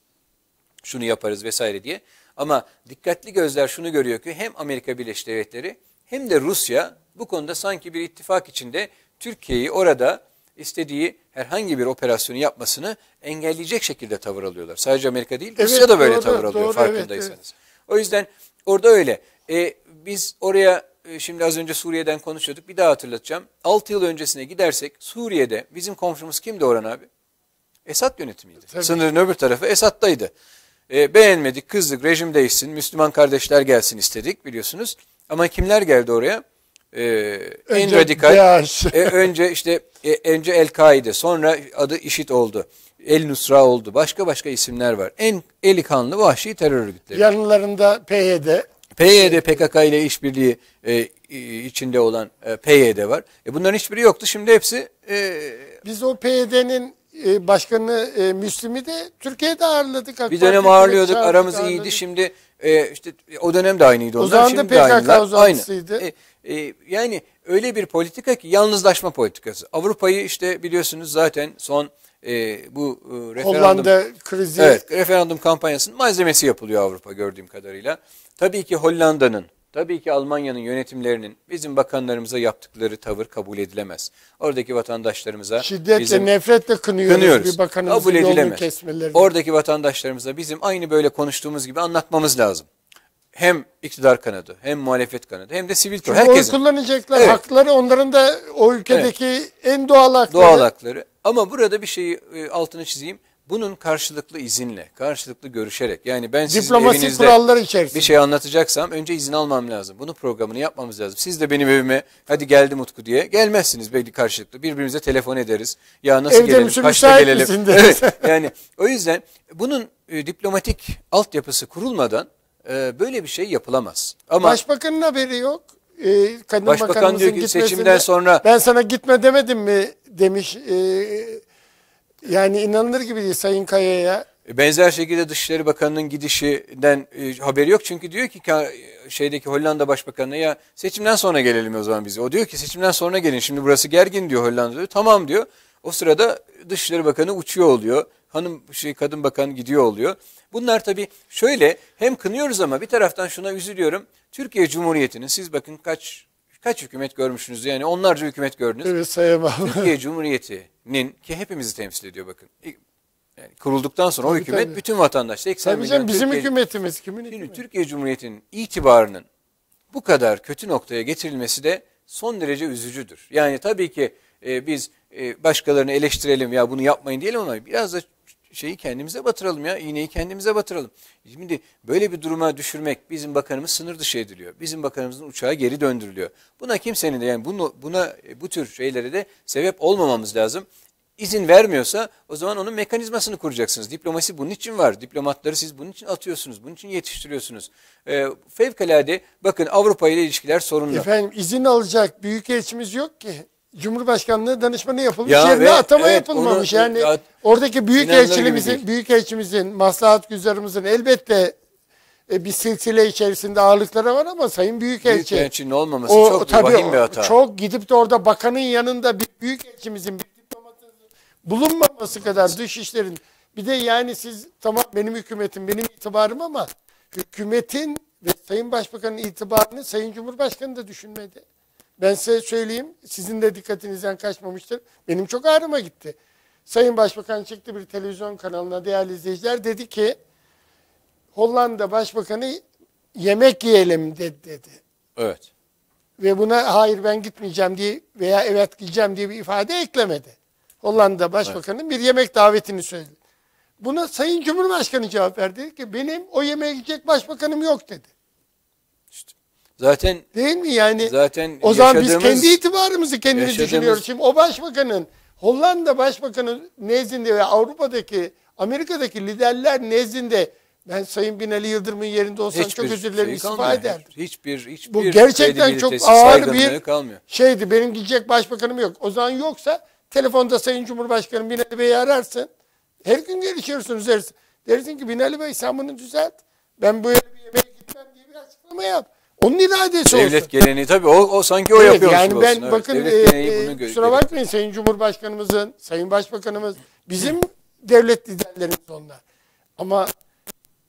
şunu yaparız vesaire diye. Ama dikkatli gözler şunu görüyor ki hem Amerika Birleşik Devletleri hem de Rusya bu konuda sanki bir ittifak içinde Türkiye'yi orada istediği herhangi bir operasyonu yapmasını engelleyecek şekilde tavır alıyorlar. Sadece Amerika değil, evet, Rusya da böyle doğru, tavır alıyor doğru, farkındaysanız. Evet, evet. O yüzden orada öyle. E, biz oraya e, şimdi az önce Suriye'den konuşuyorduk. Bir daha hatırlatacağım. 6 yıl öncesine gidersek Suriye'de bizim komşumuz kimdi Orhan abi? Esad yönetimiydi. Tabii. Sınırın öbür tarafı Esad'daydı. E, beğenmedik, kızdık, rejim değişsin, Müslüman kardeşler gelsin istedik biliyorsunuz. Ama kimler geldi oraya? E, en radikal. E, önce işte e, önce El-Kaide, sonra adı IŞİD oldu. El Nusra oldu. Başka başka isimler var. En eli kanlı vahşi terör örgütleri. Yanlarında PYD, PYD PKK ile işbirliği e, içinde olan e, PYD var. E bunların hiçbiri yoktu. Şimdi hepsi e, biz o PYD'nin e, başkanı e, Müslim'i de Türkiye'de ağırladık. bir dönem ağırlıyorduk. Çağırdık, aramız ağırladık. iyiydi. Şimdi e, işte o dönem de aynıydı onlar. O zaman da PKK uzantısıydı. Aynı. E, e, yani öyle bir politika ki yalnızlaşma politikası. Avrupa'yı işte biliyorsunuz zaten son e, bu e, referandum Hollanda krizi. Evet, referandum kampanyasının malzemesi yapılıyor Avrupa gördüğüm kadarıyla. Tabii ki Hollanda'nın, tabii ki Almanya'nın yönetimlerinin bizim bakanlarımıza yaptıkları tavır kabul edilemez. Oradaki vatandaşlarımıza şiddetle, bizim, nefretle kınıyoruz, kınıyoruz. bir bakanımızın kabul edilemez. kesmeleri. Oradaki vatandaşlarımıza bizim aynı böyle konuştuğumuz gibi anlatmamız lazım hem iktidar kanadı, hem muhalefet kanadı, hem de sivil toplum. Herkesin. Oy kullanacaklar evet. hakları onların da o ülkedeki evet. en doğal hakları. Doğal hakları. Ama burada bir şeyi e, altını çizeyim. Bunun karşılıklı izinle, karşılıklı görüşerek yani ben sizin evinizde kuralları içerisinde. bir şey anlatacaksam önce izin almam lazım. Bunu programını yapmamız lazım. Siz de benim evime hadi geldim Utku diye gelmezsiniz belki karşılıklı. Birbirimize telefon ederiz. Ya nasıl Evde gelelim, kaçta gelelim. Evet, yani o yüzden bunun e, diplomatik altyapısı kurulmadan e, böyle bir şey yapılamaz. Ama Başbakanın haberi yok. E, Başbakan diyor ki seçimden sonra ben sana gitme demedim mi demiş e, yani inanılır gibi değil Sayın Kaya'ya. E, benzer şekilde Dışişleri Bakanı'nın gidişinden e, haberi yok. Çünkü diyor ki şeydeki Hollanda Başbakanı'na ya seçimden sonra gelelim o zaman bize. O diyor ki seçimden sonra gelin şimdi burası gergin diyor Hollanda diyor. Tamam diyor. O sırada Dışişleri Bakanı uçuyor oluyor. Hanım şey kadın bakan gidiyor oluyor. Bunlar tabii şöyle hem kınıyoruz ama bir taraftan şuna üzülüyorum. Türkiye Cumhuriyeti'nin siz bakın kaç kaç hükümet görmüşsünüz yani onlarca hükümet gördünüz. Evet sayamam. Türkiye Cumhuriyeti nin ki hepimizi temsil ediyor bakın. E, yani kurulduktan sonra tabii, o hükümet tabii. bütün vatandaşta 80 tabii milyon canım, bizim Türkiye, hükümetimiz kimin hükümeti? Türkiye Cumhuriyeti'nin itibarının bu kadar kötü noktaya getirilmesi de son derece üzücüdür. Yani tabii ki e, biz e, başkalarını eleştirelim ya bunu yapmayın diyelim ama biraz da şeyi kendimize batıralım ya, iğneyi kendimize batıralım. Şimdi böyle bir duruma düşürmek bizim bakanımız sınır dışı ediliyor. Bizim bakanımızın uçağı geri döndürülüyor. Buna kimsenin de yani bunu, buna e, bu tür şeylere de sebep olmamamız lazım. İzin vermiyorsa o zaman onun mekanizmasını kuracaksınız. Diplomasi bunun için var. Diplomatları siz bunun için atıyorsunuz, bunun için yetiştiriyorsunuz. Ee, fevkalade bakın Avrupa ile ilişkiler sorunlu. Efendim izin alacak büyük büyükelçimiz yok ki. Cumhurbaşkanlığı danışmanı yapılmış ya yerine ve, atama evet, yapılmamış. Onu, yani ya, oradaki büyük elçimizin, büyük elçimizin, maslahat güzarımızın elbette e, bir silsile içerisinde ağırlıkları var ama Sayın büyük Büyükelçi. Büyükelçinin olmaması o, çok tabii, vahim bir hata. Çok gidip de orada bakanın yanında bir elçimizin bir bulunmaması kadar dış işlerin. Bir de yani siz tamam benim hükümetim, benim itibarım ama hükümetin ve Sayın Başbakan'ın itibarını Sayın Cumhurbaşkanı da düşünmedi. Ben size söyleyeyim, sizin de dikkatinizden kaçmamıştır. Benim çok ağrıma gitti. Sayın Başbakan çıktı bir televizyon kanalına değerli izleyiciler dedi ki Hollanda Başbakanı yemek yiyelim dedi. dedi. Evet. Ve buna hayır ben gitmeyeceğim diye veya evet gideceğim diye bir ifade eklemedi. Hollanda Başbakanı'nın evet. bir yemek davetini söyledi. Buna Sayın Cumhurbaşkanı cevap verdi ki benim o yemeğe gidecek başbakanım yok dedi. Zaten değil mi yani? Zaten o zaman biz kendi itibarımızı kendimiz düşünüyoruz. Şimdi o başbakanın Hollanda başbakanı nezdinde ve Avrupa'daki Amerika'daki liderler nezdinde ben Sayın Binali Yıldırım'ın yerinde olsam hiçbir çok özür dilerim şey istifa ederdim. Hiçbir, hiçbir Bu gerçekten çok ağır bir kalmıyor. şeydi. Benim gidecek başbakanım yok. O zaman yoksa telefonda Sayın Cumhurbaşkanım Binali Bey'i ararsın. Her gün gelişiyorsunuz dersin. Dersin ki Binali Bey sen bunu düzelt. Ben bu bir yemeğe gitmem diye bir açıklama yap. Onun iradesi devlet olsun. geleneği tabii o, o sanki o evet, yapıyormuş yani ben olsun. bakın evet, e, e, kusura bakmayın Sayın Cumhurbaşkanımızın, Sayın Başbakanımız bizim devlet liderlerimiz onlar. Ama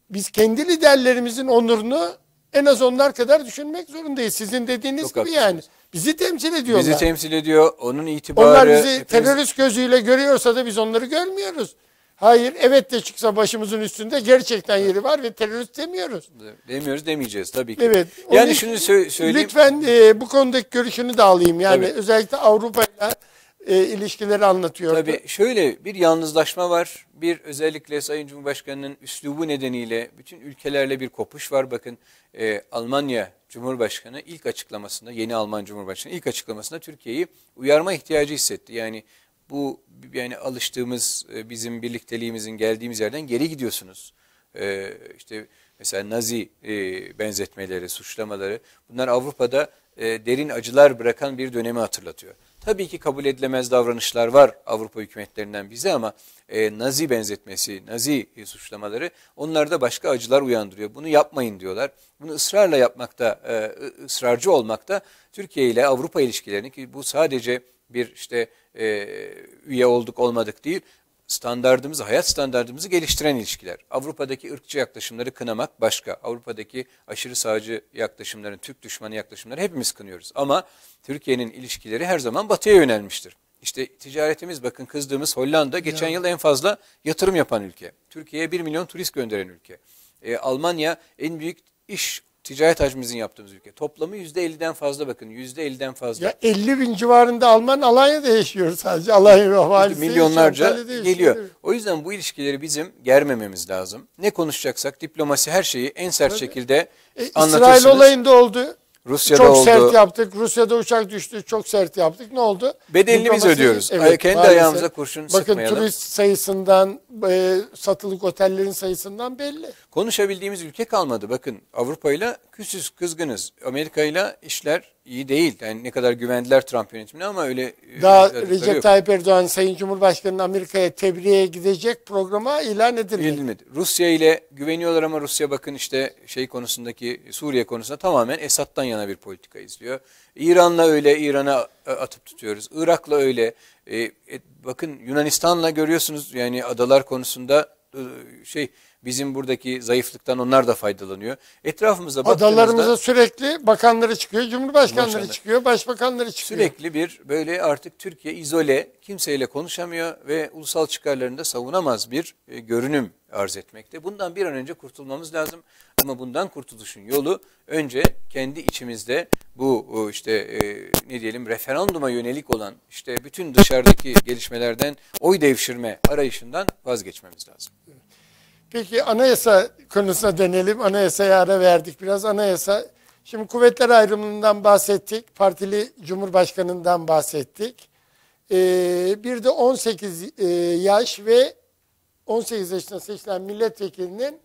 biz kendi liderlerimizin onurunu en az onlar kadar düşünmek zorundayız. Sizin dediğiniz Çok gibi yani. Bizi temsil ediyorlar. Bizi temsil ediyor. Onun itibarı. Onlar bizi hepimiz... terörist gözüyle görüyorsa da biz onları görmüyoruz. Hayır evet de çıksa başımızın üstünde gerçekten yeri var ve terörist demiyoruz. Demiyoruz demeyeceğiz tabii ki. Evet. Yani için, şunu söyleyeyim. Lütfen e, bu konudaki görüşünü de alayım. Yani tabii. özellikle Avrupa ile e, ilişkileri anlatıyor. Tabii şöyle bir yalnızlaşma var. Bir özellikle Sayın Cumhurbaşkanı'nın üslubu nedeniyle bütün ülkelerle bir kopuş var. Bakın e, Almanya Cumhurbaşkanı ilk açıklamasında yeni Alman Cumhurbaşkanı ilk açıklamasında Türkiye'yi uyarma ihtiyacı hissetti. Yani bu yani alıştığımız e, bizim birlikteliğimizin geldiğimiz yerden geri gidiyorsunuz. Ee, işte mesela Nazi e, benzetmeleri, suçlamaları bunlar Avrupa'da e, derin acılar bırakan bir dönemi hatırlatıyor. Tabii ki kabul edilemez davranışlar var Avrupa hükümetlerinden bize ama e, Nazi benzetmesi, Nazi e, suçlamaları onlarda başka acılar uyandırıyor. Bunu yapmayın diyorlar. Bunu ısrarla yapmakta, e, ısrarcı olmakta Türkiye ile Avrupa ilişkilerini ki bu sadece bir işte e, üye olduk olmadık değil standardımızı, hayat standartımızı geliştiren ilişkiler. Avrupa'daki ırkçı yaklaşımları kınamak başka. Avrupa'daki aşırı sağcı yaklaşımların, Türk düşmanı yaklaşımları hepimiz kınıyoruz. Ama Türkiye'nin ilişkileri her zaman batıya yönelmiştir. İşte ticaretimiz bakın kızdığımız Hollanda geçen ya. yıl en fazla yatırım yapan ülke. Türkiye'ye 1 milyon turist gönderen ülke. E, Almanya en büyük iş ticaret hacmimizin yaptığımız ülke. Toplamı yüzde %50'den fazla bakın. yüzde %50'den fazla. Ya elli bin civarında Alman Alanya'da yaşıyor sadece. Alanya valisi milyonlarca şey geliyor. O yüzden bu ilişkileri bizim germememiz lazım. Ne konuşacaksak diplomasi her şeyi en sert evet. şekilde e, İsrail olayında oldu. Rusya'da çok oldu. sert yaptık. Rusya'da uçak düştü. Çok sert yaptık. Ne oldu? Bedelini biz ödüyoruz. Evet, Ay, kendi maalesef. ayağımıza kurşun Bakın, sıkmayalım. Bakın turist sayısından, e, satılık otellerin sayısından belli. Konuşabildiğimiz ülke kalmadı. Bakın Avrupa ile küsüz, kızgınız. Amerika ile işler iyi değil. Yani ne kadar güvendiler Trump yönetimine ama öyle e, daha Recep Tayyip Erdoğan Sayın Cumhurbaşkanı'nın Amerika'ya tebriğe gidecek programa ilan edilmedi. Edilmedi. Rusya ile güveniyorlar ama Rusya bakın işte şey konusundaki Suriye konusunda tamamen Esad'dan yana bir politika izliyor. İran'la öyle İran'a e, atıp tutuyoruz. Irak'la öyle. E, e, bakın Yunanistan'la görüyorsunuz yani adalar konusunda şey Bizim buradaki zayıflıktan onlar da faydalanıyor. Etrafımıza Adalarımıza sürekli bakanları çıkıyor, cumhurbaşkanları başkanları. çıkıyor, başbakanları çıkıyor. Sürekli bir böyle artık Türkiye izole, kimseyle konuşamıyor ve ulusal çıkarlarını da savunamaz bir e, görünüm arz etmekte. Bundan bir an önce kurtulmamız lazım. Ama bundan kurtuluşun yolu önce kendi içimizde bu işte e, ne diyelim referanduma yönelik olan işte bütün dışarıdaki gelişmelerden oy devşirme arayışından vazgeçmemiz lazım. Peki anayasa konusuna dönelim. Anayasaya ara verdik biraz. Anayasa, şimdi kuvvetler ayrımından bahsettik. Partili Cumhurbaşkanı'ndan bahsettik. Ee, bir de 18 e, yaş ve 18 yaşına seçilen milletvekilinin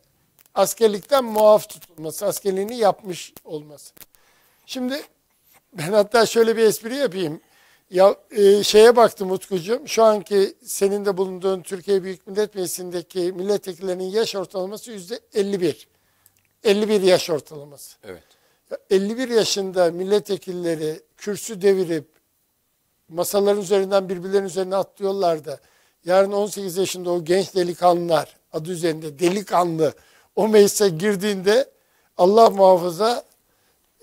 askerlikten muaf tutulması, askerliğini yapmış olması. Şimdi ben hatta şöyle bir espri yapayım. Ya e, şeye baktım Utkucuğum. Şu anki senin de bulunduğun Türkiye Büyük Millet Meclisi'ndeki milletvekillerinin yaş ortalaması yüzde 51. 51 yaş ortalaması. Evet. Ya 51 yaşında milletvekilleri kürsü devirip masaların üzerinden birbirlerinin üzerine atlıyorlar da yarın 18 yaşında o genç delikanlılar adı üzerinde delikanlı o meclise girdiğinde Allah muhafaza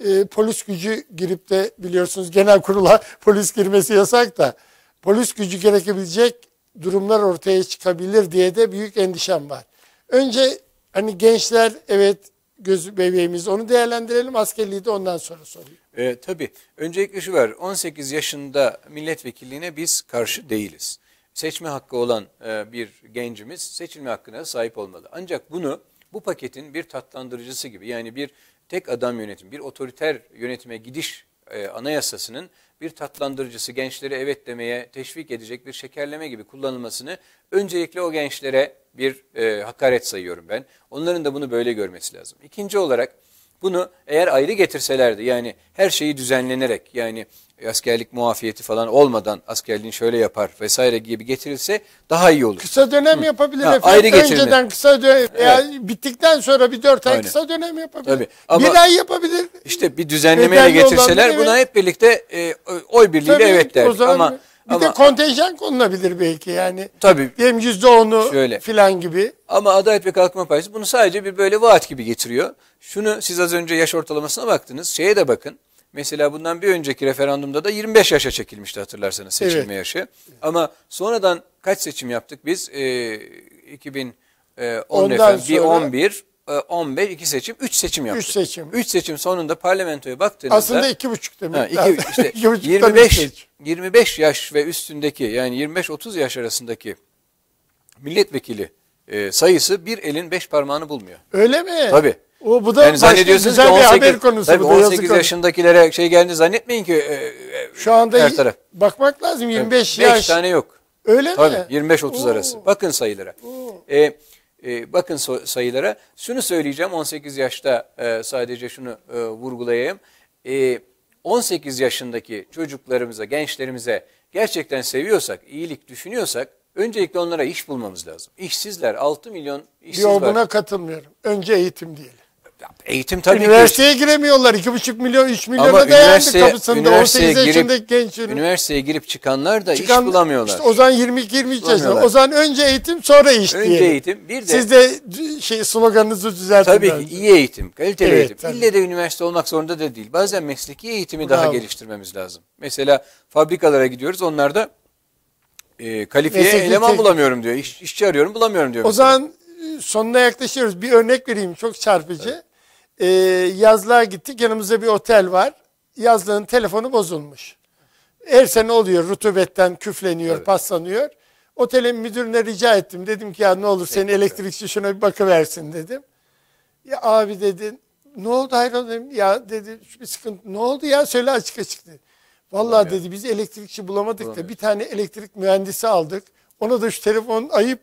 e, polis gücü girip de biliyorsunuz genel kurula polis girmesi yasak da polis gücü gerekebilecek durumlar ortaya çıkabilir diye de büyük endişem var. Önce hani gençler evet göz bebeğimiz onu değerlendirelim askerliği de ondan sonra sorayım. E, tabii öncelikle şu var 18 yaşında milletvekilliğine biz karşı değiliz. Seçme hakkı olan e, bir gencimiz seçilme hakkına sahip olmalı. Ancak bunu bu paketin bir tatlandırıcısı gibi yani bir tek adam yönetim, bir otoriter yönetime gidiş e, anayasasının bir tatlandırıcısı, gençleri evet demeye teşvik edecek bir şekerleme gibi kullanılmasını öncelikle o gençlere bir e, hakaret sayıyorum ben. Onların da bunu böyle görmesi lazım. İkinci olarak bunu eğer ayrı getirselerdi yani her şeyi düzenlenerek yani askerlik muafiyeti falan olmadan askerliğini şöyle yapar vesaire gibi getirilse daha iyi olur. Kısa dönem Hı. yapabilir ha, efendim. Ayrı getirme. Önceden kısa dönem evet. yani bittikten sonra bir dört ay Aynen. kısa dönem yapabilir. Tabii. Ama bir ay yapabilir. İşte bir düzenlemeye getirseler buna hep birlikte e, oy birliğiyle Tabii, evet derdik. Ama bir... Bir ama, de kontenjan konulabilir belki yani. Tabii. Diyelim yüzde onu filan gibi. Ama Adalet ve Kalkınma Partisi bunu sadece bir böyle vaat gibi getiriyor. Şunu siz az önce yaş ortalamasına baktınız. Şeye de bakın. Mesela bundan bir önceki referandumda da 25 yaşa çekilmişti hatırlarsanız seçilme evet. yaşı. Ama sonradan kaç seçim yaptık biz? Ee, e, 2010 bir 11, 15, 2 seçim, 3 seçim yaptık. 3 seçim. 3 seçim sonunda parlamentoya baktığınızda... Aslında 2,5 demek. Ha, iki, işte 25, 25 yaş ve üstündeki yani 25-30 yaş arasındaki milletvekili e, sayısı bir elin beş parmağını bulmuyor. Öyle mi? Tabii. O bu da yani zannediyorsunuz ki 18, haber konusu. Tabii 18 yaşındakilere olur. şey geldi zannetmeyin ki. E, e Şu anda her taraf. bakmak lazım 25 yani, yaş. 5 tane yok. Öyle Tabii, mi? 25-30 arası. Bakın sayılara. E, e, bakın so sayılara. Şunu söyleyeceğim 18 yaşta e, sadece şunu e, vurgulayayım. E, 18 yaşındaki çocuklarımıza, gençlerimize gerçekten seviyorsak, iyilik düşünüyorsak öncelikle onlara iş bulmamız lazım. İşsizler 6 milyon işsiz Yo, var. Yo buna katılmıyorum. Önce eğitim diyelim. Eğitim tabii Üniversiteye ki... giremiyorlar. 2,5 milyon, 3 milyona Ama dayandı üniversite, kapısında. 18 yaşındaki gençlerin. Üniversiteye girip çıkanlar da Çıkan, iş bulamıyorlar. İşte Ozan 22-23 yaşında. Ozan önce eğitim sonra iş önce diyelim. eğitim. Bir de, Siz de şey sloganınızı düzeltin. Tabii ki iyi eğitim, kaliteli evet, eğitim. Tabii. İlle de üniversite olmak zorunda da değil. Bazen mesleki eğitimi Bravo. daha geliştirmemiz lazım. Mesela fabrikalara gidiyoruz. Onlarda e, kalifiye Mesleki eleman tek... bulamıyorum diyor. İş, işçi arıyorum bulamıyorum diyor. Ozan e, sonuna yaklaşıyoruz. Bir örnek vereyim çok çarpıcı. Evet e, yazlığa gittik. Yanımızda bir otel var. Yazlığın telefonu bozulmuş. Her sene oluyor rutubetten küfleniyor, evet. paslanıyor. Otelin müdürüne rica ettim. Dedim ki ya ne olur senin evet. elektrikçi şuna bir bakıversin dedim. Ya abi dedin ne oldu hayrola Ya dedi şu bir sıkıntı ne oldu ya söyle açık açık dedi. Vallahi dedi biz elektrikçi bulamadık da bir tane elektrik mühendisi aldık. Ona da şu telefon ayıp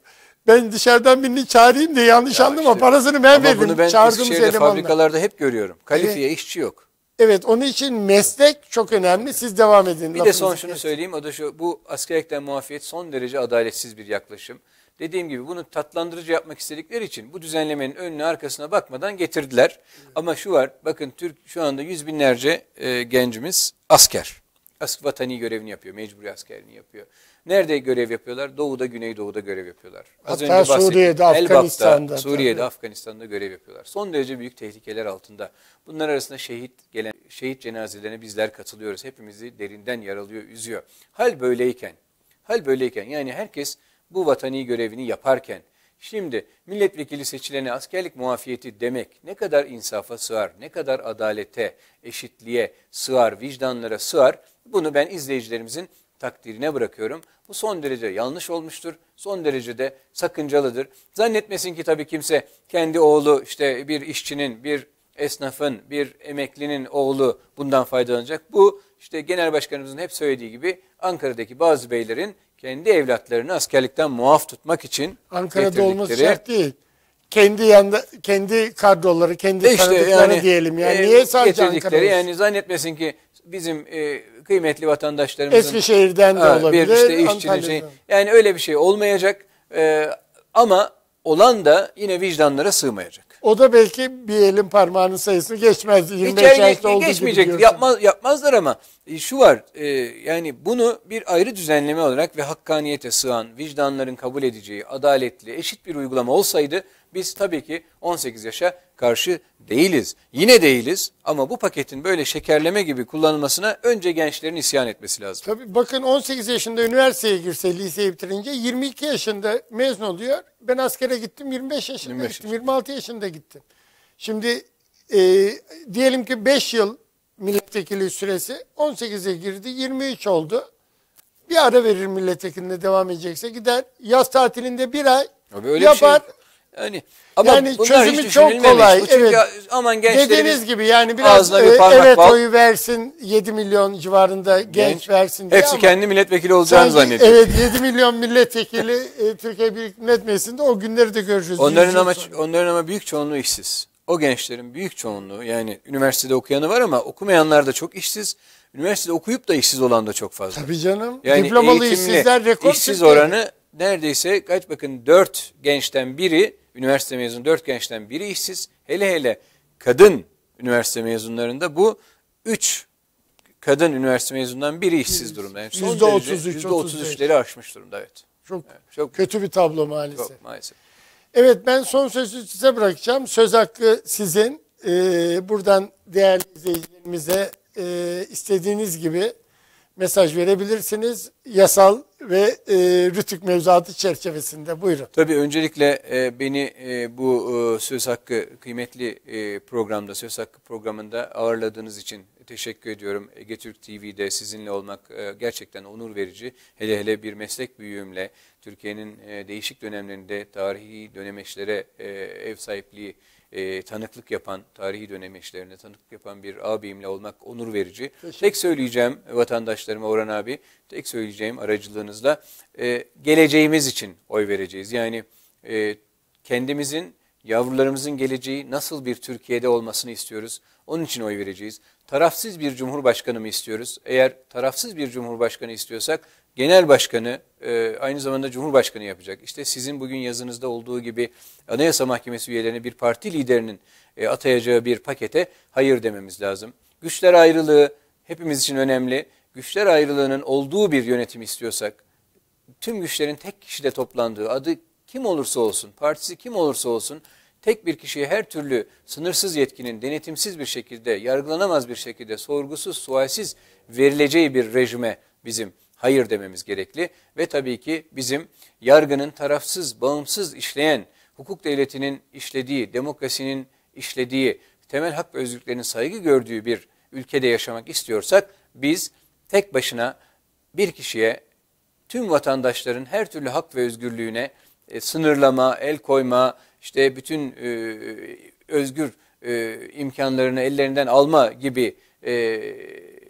ben dışarıdan birini çağırayım diye yanlış ya anlama. Işte, Parasını ben ama verdim. Bunu ben Eskişehir'de fabrikalarda hep görüyorum. Kalifiye evet. işçi yok. Evet onun için meslek çok önemli. Siz devam edin. Bir de son şunu söyleyeyim. O da şu bu askerlikten muafiyet son derece adaletsiz bir yaklaşım. Dediğim gibi bunu tatlandırıcı yapmak istedikleri için bu düzenlemenin önüne arkasına bakmadan getirdiler. Evet. Ama şu var bakın Türk şu anda yüz binlerce e, gencimiz asker. As vatani görevini yapıyor, mecburi askerini yapıyor. Nerede görev yapıyorlar? Doğuda, Güneydoğu'da görev yapıyorlar. Az Hatta önce Suriye'de, Afganistan'da. Suriye'de, tabii. Afganistan'da görev yapıyorlar. Son derece büyük tehlikeler altında. Bunlar arasında şehit gelen şehit cenazelerine bizler katılıyoruz. Hepimizi derinden yaralıyor, üzüyor. Hal böyleyken, hal böyleyken yani herkes bu vatani görevini yaparken Şimdi milletvekili seçilene askerlik muafiyeti demek ne kadar insafa sığar, ne kadar adalete, eşitliğe sığar, vicdanlara sığar bunu ben izleyicilerimizin takdirine bırakıyorum. Bu son derece yanlış olmuştur. Son derece de sakıncalıdır. Zannetmesin ki tabii kimse kendi oğlu işte bir işçinin, bir esnafın, bir emeklinin oğlu bundan faydalanacak. Bu işte genel başkanımızın hep söylediği gibi Ankara'daki bazı beylerin kendi evlatlarını askerlikten muaf tutmak için Ankara'da olması şart değil. Kendi yanda kendi kadroları, kendi işte tanıdıkları yani, diyelim. Yani e, niye sadece Ankara'da? Yani zannetmesin ki bizim e, kıymetli vatandaşlarımızın Eskişehir'den de olabilir. Bir işte işçinin yani öyle bir şey olmayacak. E, ama olan da yine vicdanlara sığmayacak. O da belki bir elin parmağının sayısını geçmez. 25 yaşta olduğu geçmeyecektir. Yapmaz, yapmazlar ama e, şu var e, yani bunu bir ayrı düzenleme olarak ve hakkaniyete sığan vicdanların kabul edeceği adaletli eşit bir uygulama olsaydı biz tabii ki 18 yaşa karşı değiliz. Yine değiliz ama bu paketin böyle şekerleme gibi kullanılmasına önce gençlerin isyan etmesi lazım. Tabii bakın 18 yaşında üniversiteye girse, liseyi bitirince 22 yaşında mezun oluyor. Ben askere gittim 25 yaşında 25 gittim, 26 yaşında gittim. Şimdi e, diyelim ki 5 yıl milletvekili süresi 18'e girdi 23 oldu. Bir ara verir milletvekiline devam edecekse gider. Yaz tatilinde bir ay Abi öyle yapar. Bir şey. Hani, yani ama yani çözümü çok şey kolay. çünkü evet. aman Dediğiniz gibi yani biraz e, evet bal. oyu versin 7 milyon civarında genç, genç versin diye. Hepsi kendi milletvekili olacağını zannediyor. Evet 7 milyon milletvekili e, Türkiye Büyük Millet Meclisi'nde o günleri de göreceğiz. Onların ama onların ama büyük çoğunluğu işsiz. O gençlerin büyük çoğunluğu yani üniversitede okuyanı var ama okumayanlar da çok işsiz. Üniversitede okuyup da işsiz olan da çok fazla. Tabii canım. Yani Diplomalı işsizler rekor İşsiz çıktı. oranı neredeyse kaç bakın 4 gençten biri üniversite mezunu dört gençten biri işsiz. Hele hele kadın üniversite mezunlarında bu üç kadın üniversite mezunundan biri işsiz durumda. Yani yüzde otuz üç, yüzde otuz üçleri aşmış durumda evet. Çok, evet, çok kötü bir tablo maalesef. Çok, maalesef. Evet ben son sözü size bırakacağım. Söz hakkı sizin. Ee, buradan değerli izleyicilerimize e, istediğiniz gibi mesaj verebilirsiniz yasal ve e, rütük mevzuatı çerçevesinde. Buyurun. Tabii öncelikle e, beni e, bu e, Söz Hakkı kıymetli e, programda, Söz Hakkı programında ağırladığınız için teşekkür ediyorum. Ege Türk TV'de sizinle olmak e, gerçekten onur verici. Hele hele bir meslek büyüğümle Türkiye'nin e, değişik dönemlerinde tarihi dönemeçlere e, ev sahipliği e, tanıklık yapan, tarihi dönem işlerine tanıklık yapan bir abimle olmak onur verici. Tek söyleyeceğim vatandaşlarıma Orhan abi, tek söyleyeceğim aracılığınızla e, geleceğimiz için oy vereceğiz. Yani e, kendimizin, yavrularımızın geleceği nasıl bir Türkiye'de olmasını istiyoruz. Onun için oy vereceğiz. Tarafsız bir cumhurbaşkanı mı istiyoruz? Eğer tarafsız bir cumhurbaşkanı istiyorsak genel başkanı e, aynı zamanda cumhurbaşkanı yapacak. İşte sizin bugün yazınızda olduğu gibi Anayasa Mahkemesi üyelerini bir parti liderinin e, atayacağı bir pakete hayır dememiz lazım. Güçler ayrılığı hepimiz için önemli. Güçler ayrılığının olduğu bir yönetim istiyorsak, tüm güçlerin tek kişide toplandığı adı kim olursa olsun, partisi kim olursa olsun tek bir kişiye her türlü sınırsız yetkinin denetimsiz bir şekilde, yargılanamaz bir şekilde, sorgusuz, sualsiz verileceği bir rejime bizim hayır dememiz gerekli. Ve tabii ki bizim yargının tarafsız, bağımsız işleyen, hukuk devletinin işlediği, demokrasinin işlediği, temel hak ve özgürlüklerin saygı gördüğü bir ülkede yaşamak istiyorsak biz tek başına bir kişiye tüm vatandaşların her türlü hak ve özgürlüğüne e, sınırlama, el koyma, işte bütün e, özgür e, imkanlarını ellerinden alma gibi e,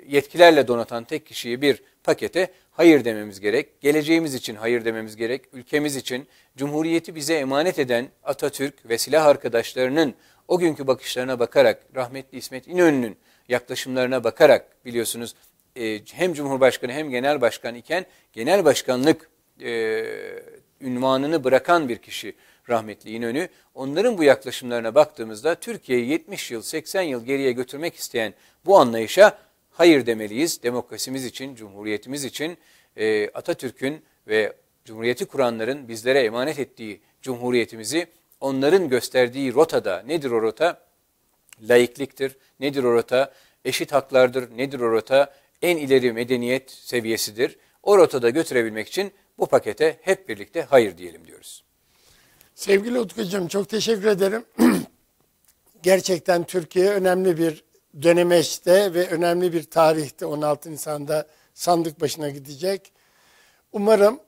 yetkilerle donatan tek kişiyi bir pakete hayır dememiz gerek. Geleceğimiz için hayır dememiz gerek. Ülkemiz için Cumhuriyeti bize emanet eden Atatürk ve silah arkadaşlarının o günkü bakışlarına bakarak, rahmetli İsmet İnönü'nün yaklaşımlarına bakarak biliyorsunuz e, hem Cumhurbaşkanı hem Genel Başkan iken Genel Başkanlık e, ünvanını bırakan bir kişi rahmetli İnönü. Onların bu yaklaşımlarına baktığımızda Türkiye'yi 70 yıl, 80 yıl geriye götürmek isteyen bu anlayışa hayır demeliyiz. Demokrasimiz için, cumhuriyetimiz için e, Atatürk'ün ve Cumhuriyeti kuranların bizlere emanet ettiği cumhuriyetimizi onların gösterdiği rotada nedir o rota? Laikliktir. Nedir o rota? Eşit haklardır. Nedir o rota? En ileri medeniyet seviyesidir. O rotada götürebilmek için bu pakete hep birlikte hayır diyelim diyoruz. Sevgili Utkucuğum çok teşekkür ederim. Gerçekten Türkiye önemli bir dönemeçte ve önemli bir tarihte 16 Nisan'da sandık başına gidecek. Umarım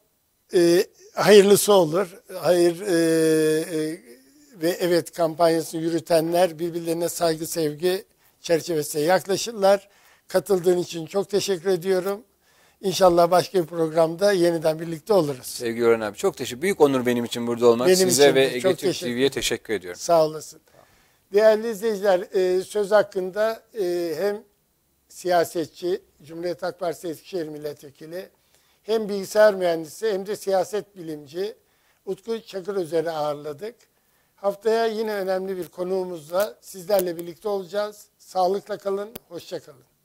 e, hayırlısı olur. Hayır e, e, ve evet kampanyasını yürütenler birbirlerine saygı sevgi çerçevesine yaklaşırlar. Katıldığın için çok teşekkür ediyorum. İnşallah başka bir programda yeniden birlikte oluruz. Sevgili Orhan abi çok teşekkür. Büyük onur benim için burada olmak. Benim size için ve Ege Türk TV'ye teşekkür ediyorum. Sağ olasın. Değerli izleyiciler, e, söz hakkında e, hem siyasetçi, Cumhuriyet Halk Partisi Eskişehir Milletvekili, hem bilgisayar mühendisi hem de siyaset bilimci Utku Çakır üzerine ağırladık. Haftaya yine önemli bir konuğumuzla sizlerle birlikte olacağız. Sağlıkla kalın, hoşça kalın.